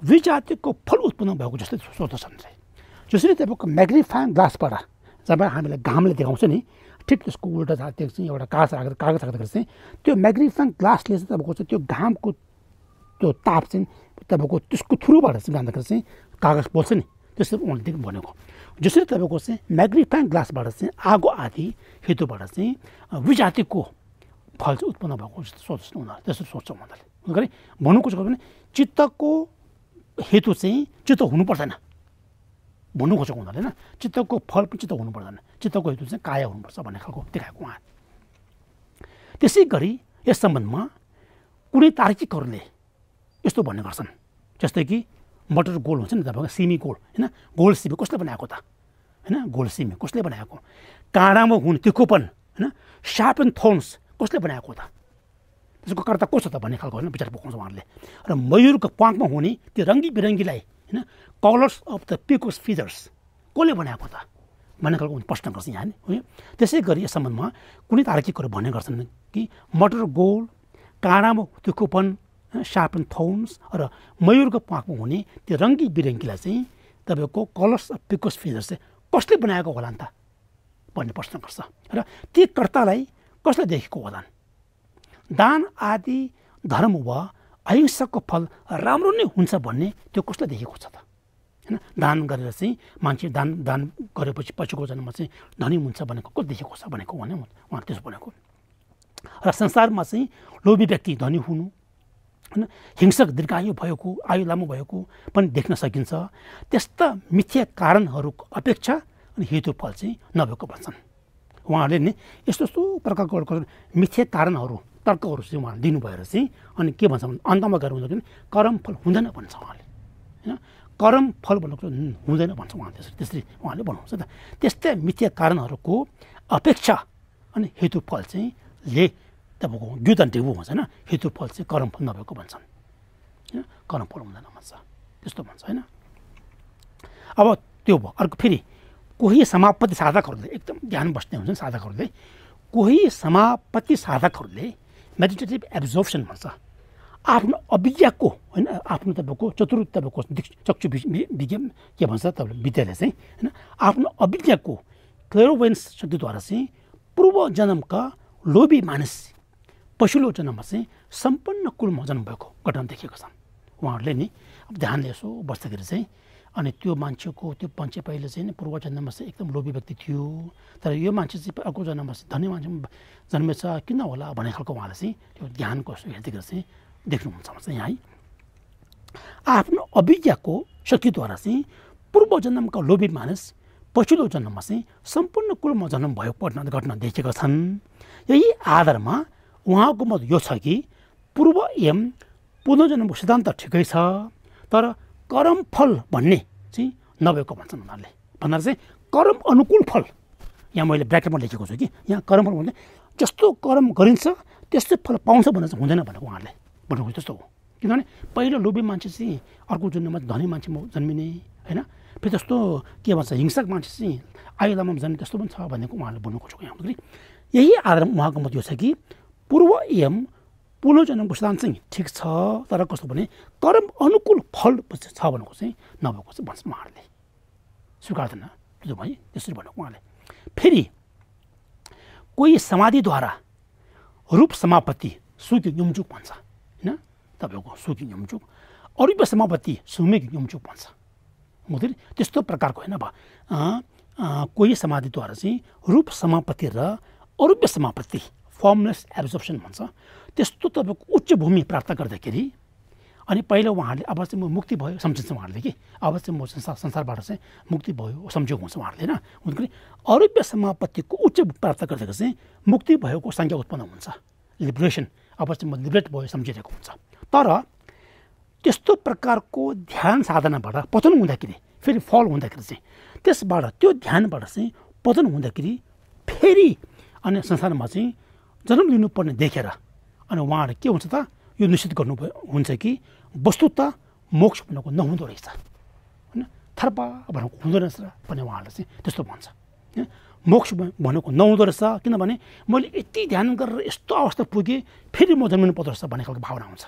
विजातिको फल उत्पन्न भएको जस्तै सोध्दछन् चाहिँ जसरी तपाईँको म्याग्निफाइङ ग्लासबाट जब हामीलाई घामले देखाउँछ नि ठिक त्यसको उल्टा झाँक चाहिँ एउटा कागज राखेर कागज राख्दाखेरि चाहिँ त्यो म्याग्निफाइङ ग्लासले चाहिँ तपाईँको चाहिँ त्यो घामको त्यो ताप चाहिँ तपाईँको त्यसको थ्रुबाट चाहिँ जाँदाखेरि चाहिँ कागज पोल्छ नि त्यसरी उहाँलेदेखि भनेको जसरी तपाईँको चाहिँ म्याग्निफाइङ ग्लासबाट चाहिँ आगो आदि हेतुबाट चाहिँ विजातिको फल चाहिँ उत्पन्न भएको जस्तो सोच्छ उनीहरू त्यस्तो सोच्छ उनीहरूले उनीहरूले भन्नु खोजेको भने चित्तको हेतु चाहिँ चित्त हुनु पर्दैन भन्नु खोजेको उनीहरूले होइन चित्तको फल पनि चित्त हुनु पर्दैन चित्तको हेतु चाहिँ काया हुनुपर्छ भन्ने खालको देखाएको उहाँ त्यसै गरी यस सम्बन्धमा कुनै तार्किकहरूले यस्तो भन्ने गर्छन् जस्तै कि मटर गोल हुन्छ नि तपाईँको सिमी गोल होइन गोल सिमी कसले बनाएको त होइन गोल सिमी कसले बनाएको काँडामा हुन् तिखोपन होइन सार्प एन्ड थोन्स कसले बनाएको त त्यसको कर्ता कस्तो त भन्ने खालको होइन विचार पोखाउँछ उहाँहरूले र मयुरको प्वाङमा हुने त्यो रङ्गी बिरङ्गीलाई होइन colours of the peacock's feathers कसले बनाएको त भन्ने खालको प्रश्न गर्छ यहाँ है त्यसै गरी यस सम्बन्धमा कुनै तार्किकहरू भन्ने गर्छन् कि मटर गोल काँडामा त्यो कुपन सार्पन थोन्स र मयुरको पाखमा हुने त्यो रङ्गी बिरङ्गीलाई चाहिँ तपाईँको कलर्स अफ पिकोस फिजर्स चाहिँ कसले बनाएको होला नि त भन्ने प्रश्न गर्छ र ती कर्तालाई कसले देखेको होला दान आदि धर्म वा अहिंसाको फल राम्रो नै हुन्छ भन्ने त्यो कसले देखेको छ त होइन दान गरेर चाहिँ मान्छे दान दान गरेपछि पछिको जन्ममा चाहिँ धनी हुन्छ भनेको कसले देखेको छ भनेको भने उहाँले त्यसो भनेको र संसारमा चाहिँ लोभी व्यक्ति धनी हुनु होइन हिंसक दीर्घायु भएको आयु लामो भएको पनि देख्न सकिन्छ त्यस्ता मिथ्या कारणहरूको अपेक्षा अनि फल चाहिँ नभएको भन्छन् उहाँहरूले नि यस्तो यस्तो प्रकारको मिथ्या कारणहरू तर्कहरू चाहिँ उहाँले दिनुभएर चाहिँ अनि के भन्छ भने अन्तमा गएर हुन्छ भने फल हुँदैन भन्छ उहाँले होइन कर्म फल भन्नु हुँदैन भन्छ उहाँ त्यसरी त्यसरी उहाँले भन्नुहुन्छ त त्यस्तै मिथ्या कारणहरूको अपेक्षा अनि हेतु फल चाहिँ ले तपाईँको द्युतन टेबु भन्छ होइन फल चाहिँ कर्म फल नभएको भन्छन् होइन फल हुँदैन भन्छ त्यस्तो भन्छ होइन अब त्यो भयो अर्को फेरि कोही समापत्ति साधकहरूले एकदम ध्यान बस्ने हुन्छन् साधकहरूले कोही समापत्ति साधकहरूले मेडिटेटिभ एब्जोर्प्सन भन्छ आफ्नो अभिज्ञाको होइन आफ्नो तपाईँको चतुर तपाईँको चक्षु विज्ञान के भन्छ तपाईँले विद्यालय चाहिँ होइन आफ्नो अभिज्ञाको क्लेरोवेन्स शक्तिद्वारा चाहिँ पूर्व जन्मका लोभी मानिस पछिल्लो जन्ममा चाहिँ सम्पन्न कुलमा जन्म भएको घटना देखेको छन् उहाँहरूले नि अब ध्यानले यसो बस्दाखेरि चाहिँ अनि त्यो मान्छेको त्यो पञ्चे पहिले चाहिँ पूर्व जन्ममा चाहिँ एकदम लोभी व्यक्ति थियो तर यो मान्छे चाहिँ अर्को जन्ममा चाहिँ धनी मान्छे जन्मेछ किन होला भन्ने खालको उहाँले चाहिँ त्यो ज्ञानको हेर्दै चाहिँ देख्नुहुन्छ यहाँ है आफ्नो अभिज्ञाको शक्तिद्वारा चाहिँ पूर्व जन्मका लोभी मानिस पछिल्लो जन्ममा चाहिँ सम्पूर्ण कुलमा जन्म भयो घटना घटना देखेका छन् यही आधारमा उहाँको मत यो छ कि पूर्व एवं पुनर्जन्मको सिद्धान्त ठिकै छ तर कर्म फल भन्ने चाहिँ नभएको भन्छन् उनीहरूले भन्दा चाहिँ कर्म अनुकूल फल यहाँ मैले ब्राकेटमा लेखेको छु कि यहाँ कर्म फल भन्ने जस्तो कर्म गरिन्छ त्यस्तै फल पाउँछ भनेर चाहिँ हुँदैन भनेको उहाँहरूले भन्नु त्यस्तो हो किनभने पहिलो लोभी मान्छे चाहिँ अर्को जन्ममा धनी मान्छे जन्मिने होइन फेरि जस्तो के भन्छ हिंसक मान्छे चाहिँ आयु जन्मिने त्यस्तो पनि छ भनेको उहाँहरूले भन्नु खोजेको यहाँ यही आधारमा उहाँको मत यो छ कि पूर्व एवं कुलोजनको स्थान चाहिँ ठिक छ तर कस्तो भने तर अनुकूल फल छ भनेको चाहिँ नभएको चाहिँ भन्छ उहाँहरूले स्वीकार्दैन त्यो भने त्यसरी भनेको उहाँले फेरि कोही समाधिद्वारा रूप समापत्ति सुकी युमचुक भन्छ होइन तपाईँको सुकी युमचुक अरूप समापत्ति सुमेक युमचुक भन्छ बुझ्दै त्यस्तो प्रकारको होइन भयो कोही समाधिद्वारा चाहिँ रूप समापत्ति र अरूप्य समापत्ति फर्मलेस एब्जर्प्सन भन्छ त्यस्तो तपाईँको उच्च भूमि प्राप्त गर्दाखेरि अनि पहिला उहाँहरूले अब चाहिँ म मुक्ति भयो सम्झिन्छ उहाँहरूले कि अब चाहिँ म संसार संसारबाट चाहिँ मुक्ति भयो संयोग हुन्छ उहाँहरूले होइन उनीहरूले अरूप्य समापत्तिको उच्च प्राप्त गर्दाखेरि चाहिँ मुक्ति भएको सङ्ख्या उत्पन्न हुन्छ लिबरेसन अब चाहिँ म लिबरेट भयो सम्झिरहेको हुन्छ तर त्यस्तो प्रकारको ध्यान साधनाबाट पतन हुँदाखेरि फेरि फल हुँदाखेरि चाहिँ त्यसबाट त्यो ध्यानबाट चाहिँ पतन हुँदाखेरि फेरि अनि संसारमा चाहिँ जन्म लिनुपर्ने देखेर अनि उहाँहरू के हुन्छ त यो निश्चित गर्नु हुन्छ कि त मोक्ष भनेको नहुँदो रहेछ होइन थर्पा भनेको हुँदो रहेछ भन्ने उहाँहरूले चाहिँ त्यस्तो भन्छ मोक्ष भनेको नहुँदो रहेछ किनभने मैले यति ध्यान गरेर यस्तो अवस्था पुगेँ फेरि म जन्मिनु पर्दो रहेछ भन्ने खालको भावना हुन्छ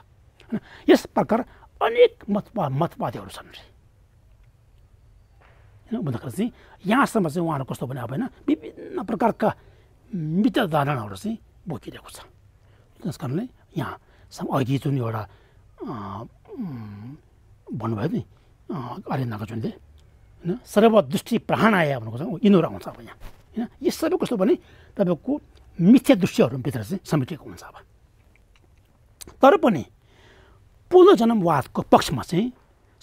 होइन यस प्रकार अनेक मतवा मतवादीहरू छन् होइन भन्दाखेरि चाहिँ यहाँसम्म चाहिँ उहाँहरू कस्तो भने अब होइन विभिन्न प्रकारका मित्र धारणाहरू चाहिँ बोकिरहेको छ त्यस कारणले यहाँ अघि जुन एउटा भन्नुभयो नि आर्यन जुनले होइन सर्वदृष्टि प्राणाय भनेको छ यिनीहरू आउँछ अब यहाँ होइन यो सबै कस्तो भने तपाईँको मिथ्या दृश्यहरूभित्र चाहिँ समेटिएको हुन्छ अब तर पनि पुनर्जन्मवादको पक्षमा चाहिँ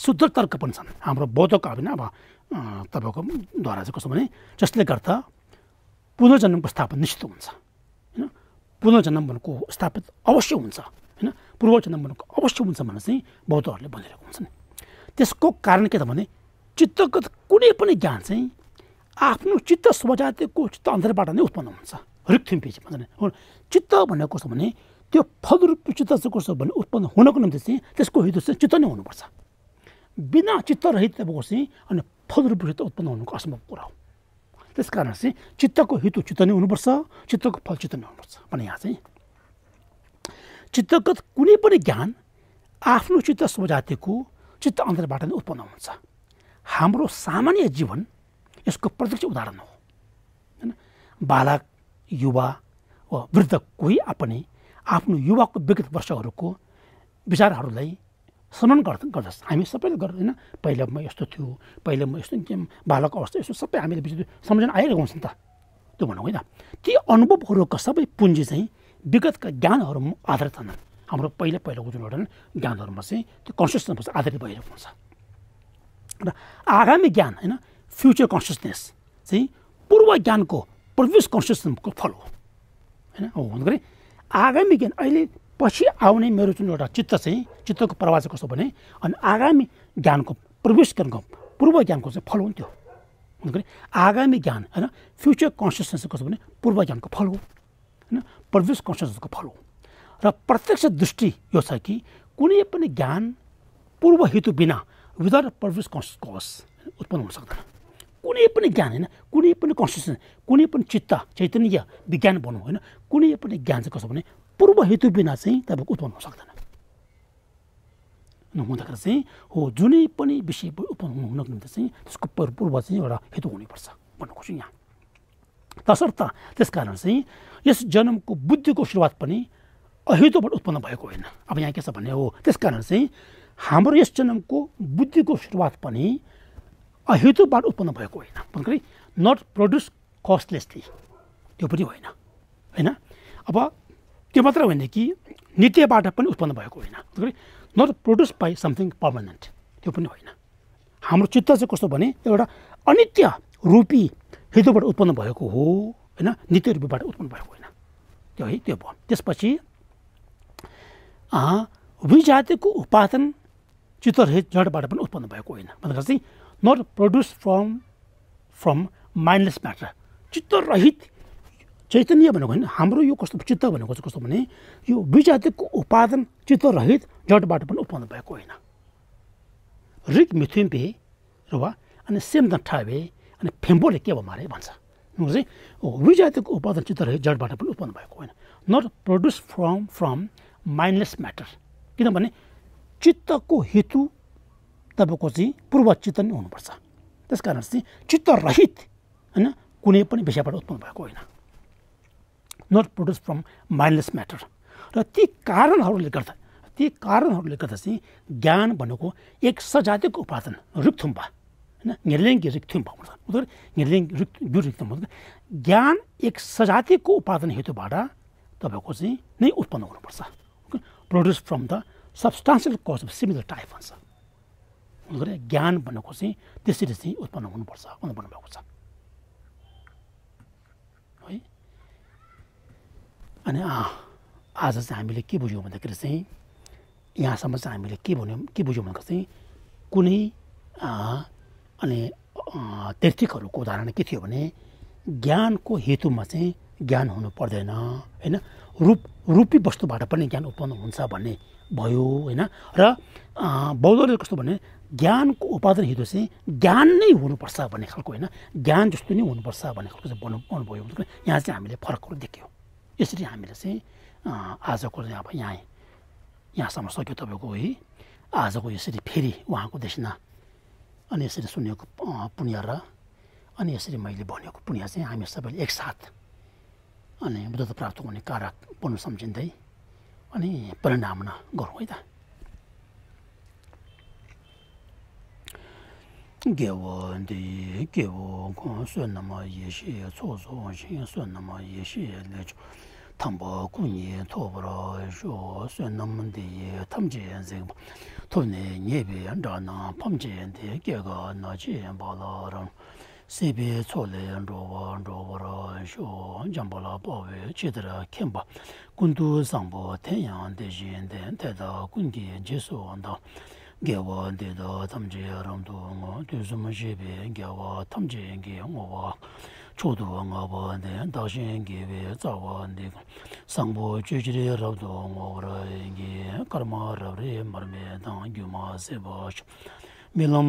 शुद्ध तर्क पनि छन् हाम्रो बौद्धको होइन अब द्वारा चाहिँ कस्तो भने जसले गर्दा पुनर्जन्मको स्थापना निश्चित हुन्छ पुनर्जन्म भनेको स्थापित अवश्य हुन्छ होइन पूर्व जन्मको अवश्य हुन्छ भनेर चाहिँ बौद्धहरूले भनिरहेको हुन्छन् त्यसको कारण के त भने चित्तगत कुनै पनि ज्ञान चाहिँ आफ्नो चित्त स्वजातिको चित्त अन्तरबाट नै उत्पन्न हुन्छ रिक्थिम पेज नि चित्त भनेको कस्तो भने त्यो फल फलरूप चित्त चाहिँ कस्तो भने उत्पन्न हुनको निम्ति चाहिँ त्यसको हेतु चाहिँ चित्त नै हुनुपर्छ बिना चित्त रहित भएको चाहिँ अनि फल चित्त उत्पन्न हुनुको असम्भव कुरा हो त्यस कारण चाहिँ चित्तको हितु चित्त नै हुनुपर्छ चित्तको फल चित्त नै हुनुपर्छ भने यहाँ चाहिँ चित्तगत कुनै पनि ज्ञान आफ्नो चित्त स्वजातिको चित्त अन्तरबाट नै उत्पन्न हुन्छ हाम्रो सामान्य जीवन यसको प्रत्यक्ष उदाहरण हो होइन बालक युवा वा वृद्ध कोही आफ्नो युवाको विगत वर्षहरूको विचारहरूलाई स्मरण गर्द गर्दछ हामी सबैले गर्दैन पहिला म यस्तो थियो पहिला म यस्तो बालक अवस्था यस्तो सबै हामीले बिचमा सम्झना आइरहेको हुन्छ नि त त्यो भनौँ होइन ती अनुभवहरूको सबै पुँजी चाहिँ विगतका ज्ञानहरूमा आधारित हुन्छन् हाम्रो पहिला पहिलाको जुन एउटा ज्ञानहरूमा चाहिँ त्यो कन्सियसनेस आधारित भइरहेको हुन्छ र आगामी ज्ञान होइन फ्युचर कन्सियसनेस चाहिँ पूर्व ज्ञानको प्रिभियस कन्सियसनेसको फल हो होइन हुँदाखेरि आगामी ज्ञान अहिले पछि आउने मेरो जुन एउटा चित्त चाहिँ चित्तको प्रवाह चाहिँ कस्तो भने अनि आगामी ज्ञानको प्रवेश ज्ञानको पूर्व ज्ञानको चाहिँ फल हुन्थ्यो हुँदाखेरि आगामी ज्ञान होइन फ्युचर कन्सियसनेस चाहिँ कस्तो भने पूर्व ज्ञानको फल हो होइन प्रवेश कन्सियसनेसको फल हो र प्रत्यक्ष दृष्टि यो छ कि कुनै पनि ज्ञान पूर्व हेतु बिना विदाउट प्रवेश कन्सियस कस उत्पन्न हुन सक्दैन कुनै पनि ज्ञान होइन कुनै पनि कन्सटिट्युसन कुनै पनि चित्त चैतन्य विज्ञान भनौँ होइन कुनै पनि ज्ञान चाहिँ कसो भने पूर्व हेतु बिना चाहिँ तपाईँको उत्पन्न हुन सक्दैन नहुँदाखेरि चाहिँ हो जुनै पनि विषय उत्पन्न हुनको निम्ति चाहिँ त्यसको पूर्व चाहिँ एउटा हेतु हुनैपर्छ भन्नु खोज्छु यहाँ तसर्थ त्यसकारण चाहिँ यस जन्मको बुद्धिको सुरुवात पनि अहेतुबाट उत्पन्न भएको होइन अब यहाँ के छ भने हो त्यसकारण चाहिँ हाम्रो यस जन्मको बुद्धिको सुरुवात पनि अहेतुबाट उत्पन्न भएको होइन भन्दाखेरि नट प्रड्युस कस्टलेसली त्यो पनि होइन होइन अब त्यो मात्र होइन कि नित्यबाट पनि उत्पन्न भएको होइन not produce by something permanent त्यो पनि होइन हाम्रो चित्त चाहिँ कस्तो भने एउटा अनित्य रूपी हेतुबाट उत्पन्न भएको हो होइन नित्य रूपीबाट उत्पन्न भएको होइन त्यो है त्यो भयो त्यसपछि विजातिको उत्पादन चित्तरहित जडबाट पनि उत्पन्न भएको होइन भनेर चाहिँ not produce from from mindless matter चित्तरहित चैतन्य भनेको होइन हाम्रो यो कस्तो चित्त भनेको चाहिँ कस्तो भने यो विजातिको उत्पादन चित्तरहित जडबाट पनि उत्पन्न भएको होइन रिक मिथुम्पे वा अनि सेम ठाबे अनि फेम्पोले के भयो मारे भन्छ चाहिँ विजातिको उत्पादन चित्तरहित जडबाट पनि उत्पन्न भएको होइन not produce from from mindless matter किनभने चित्तको हेतु तपाईँको चाहिँ पूर्व चित्त नै हुनुपर्छ त्यस कारण चाहिँ चित्तरहित होइन कुनै पनि विषयबाट उत्पन्न भएको होइन not produce from mindless matter र ती कारणहरूले गर्दा ती कारणहरूले गर्दा चाहिँ ज्ञान भनेको एक सजातिको उपादन रिक्थुम्बा होइन निर्लिङ्गी रिक्थुम्बा हुन्छ निर्लिङ रिक रिक्थुम्बा हुन्छ ज्ञान एक सजातिको उपादन हेतुबाट तपाईँको चाहिँ नै उत्पन्न हुनुपर्छ produce from the substantial cause of similar type भन्छ गरे ज्ञान भनेको चाहिँ त्यसरी चाहिँ उत्पन्न हुनुपर्छ भनेर भन्नुभएको छ है अनि आज चाहिँ हामीले के बुझ्यौँ भन्दाखेरि चाहिँ यहाँसम्म चाहिँ हामीले के भन्यौँ के बुझ्यौँ भनेको चाहिँ कुनै अनि तेर्थिकहरूको उदाहरण के थियो भने ज्ञानको हेतुमा चाहिँ ज्ञान हुनु पर्दैन होइन रूप रूपी वस्तुबाट पनि ज्ञान उत्पन्न हुन्छ भन्ने भयो होइन र बौद्धले कस्तो भने ज्ञानको उपादन हेतु चाहिँ ज्ञान नै हुनुपर्छ भन्ने खालको होइन ज्ञान जस्तो नै हुनुपर्छ भन्ने खालको चाहिँ बनाउनु अनुभव यहाँ चाहिँ हामीले फरकहरू देख्यौँ यसरी हामीले चाहिँ आजको अब यहाँ यहाँसम्म सक्यो तपाईँको है आजको यसरी फेरि उहाँको देशना अनि यसरी सुनेको पुण्य र अनि यसरी मैले भनेको पुण्य चाहिँ हामी सबैले एकसाथ अनि बुद्ध प्राप्त हुने कारक बन्नु सम्झिँदै अनि परिणामना गरौँ है त gewaan dii, gewaan kwaan suan nama yeshi, tso suan xin suan nama yeshi, lechoo tamba kunye tobraa shoo suan nama dii tamjiyan zingba, tobne nyebiyan dhanan pamjiyan dii gegaan na jiyan balaaran, kenpa, kundu zangbo teda gya waan di daa tam jaya ram tuwa ngaa, du su mu jipi, gya waan tam jaya ngaa owaa, chua duwa ngaa baan diya, daa jaya ngaa zaa rabri marme milam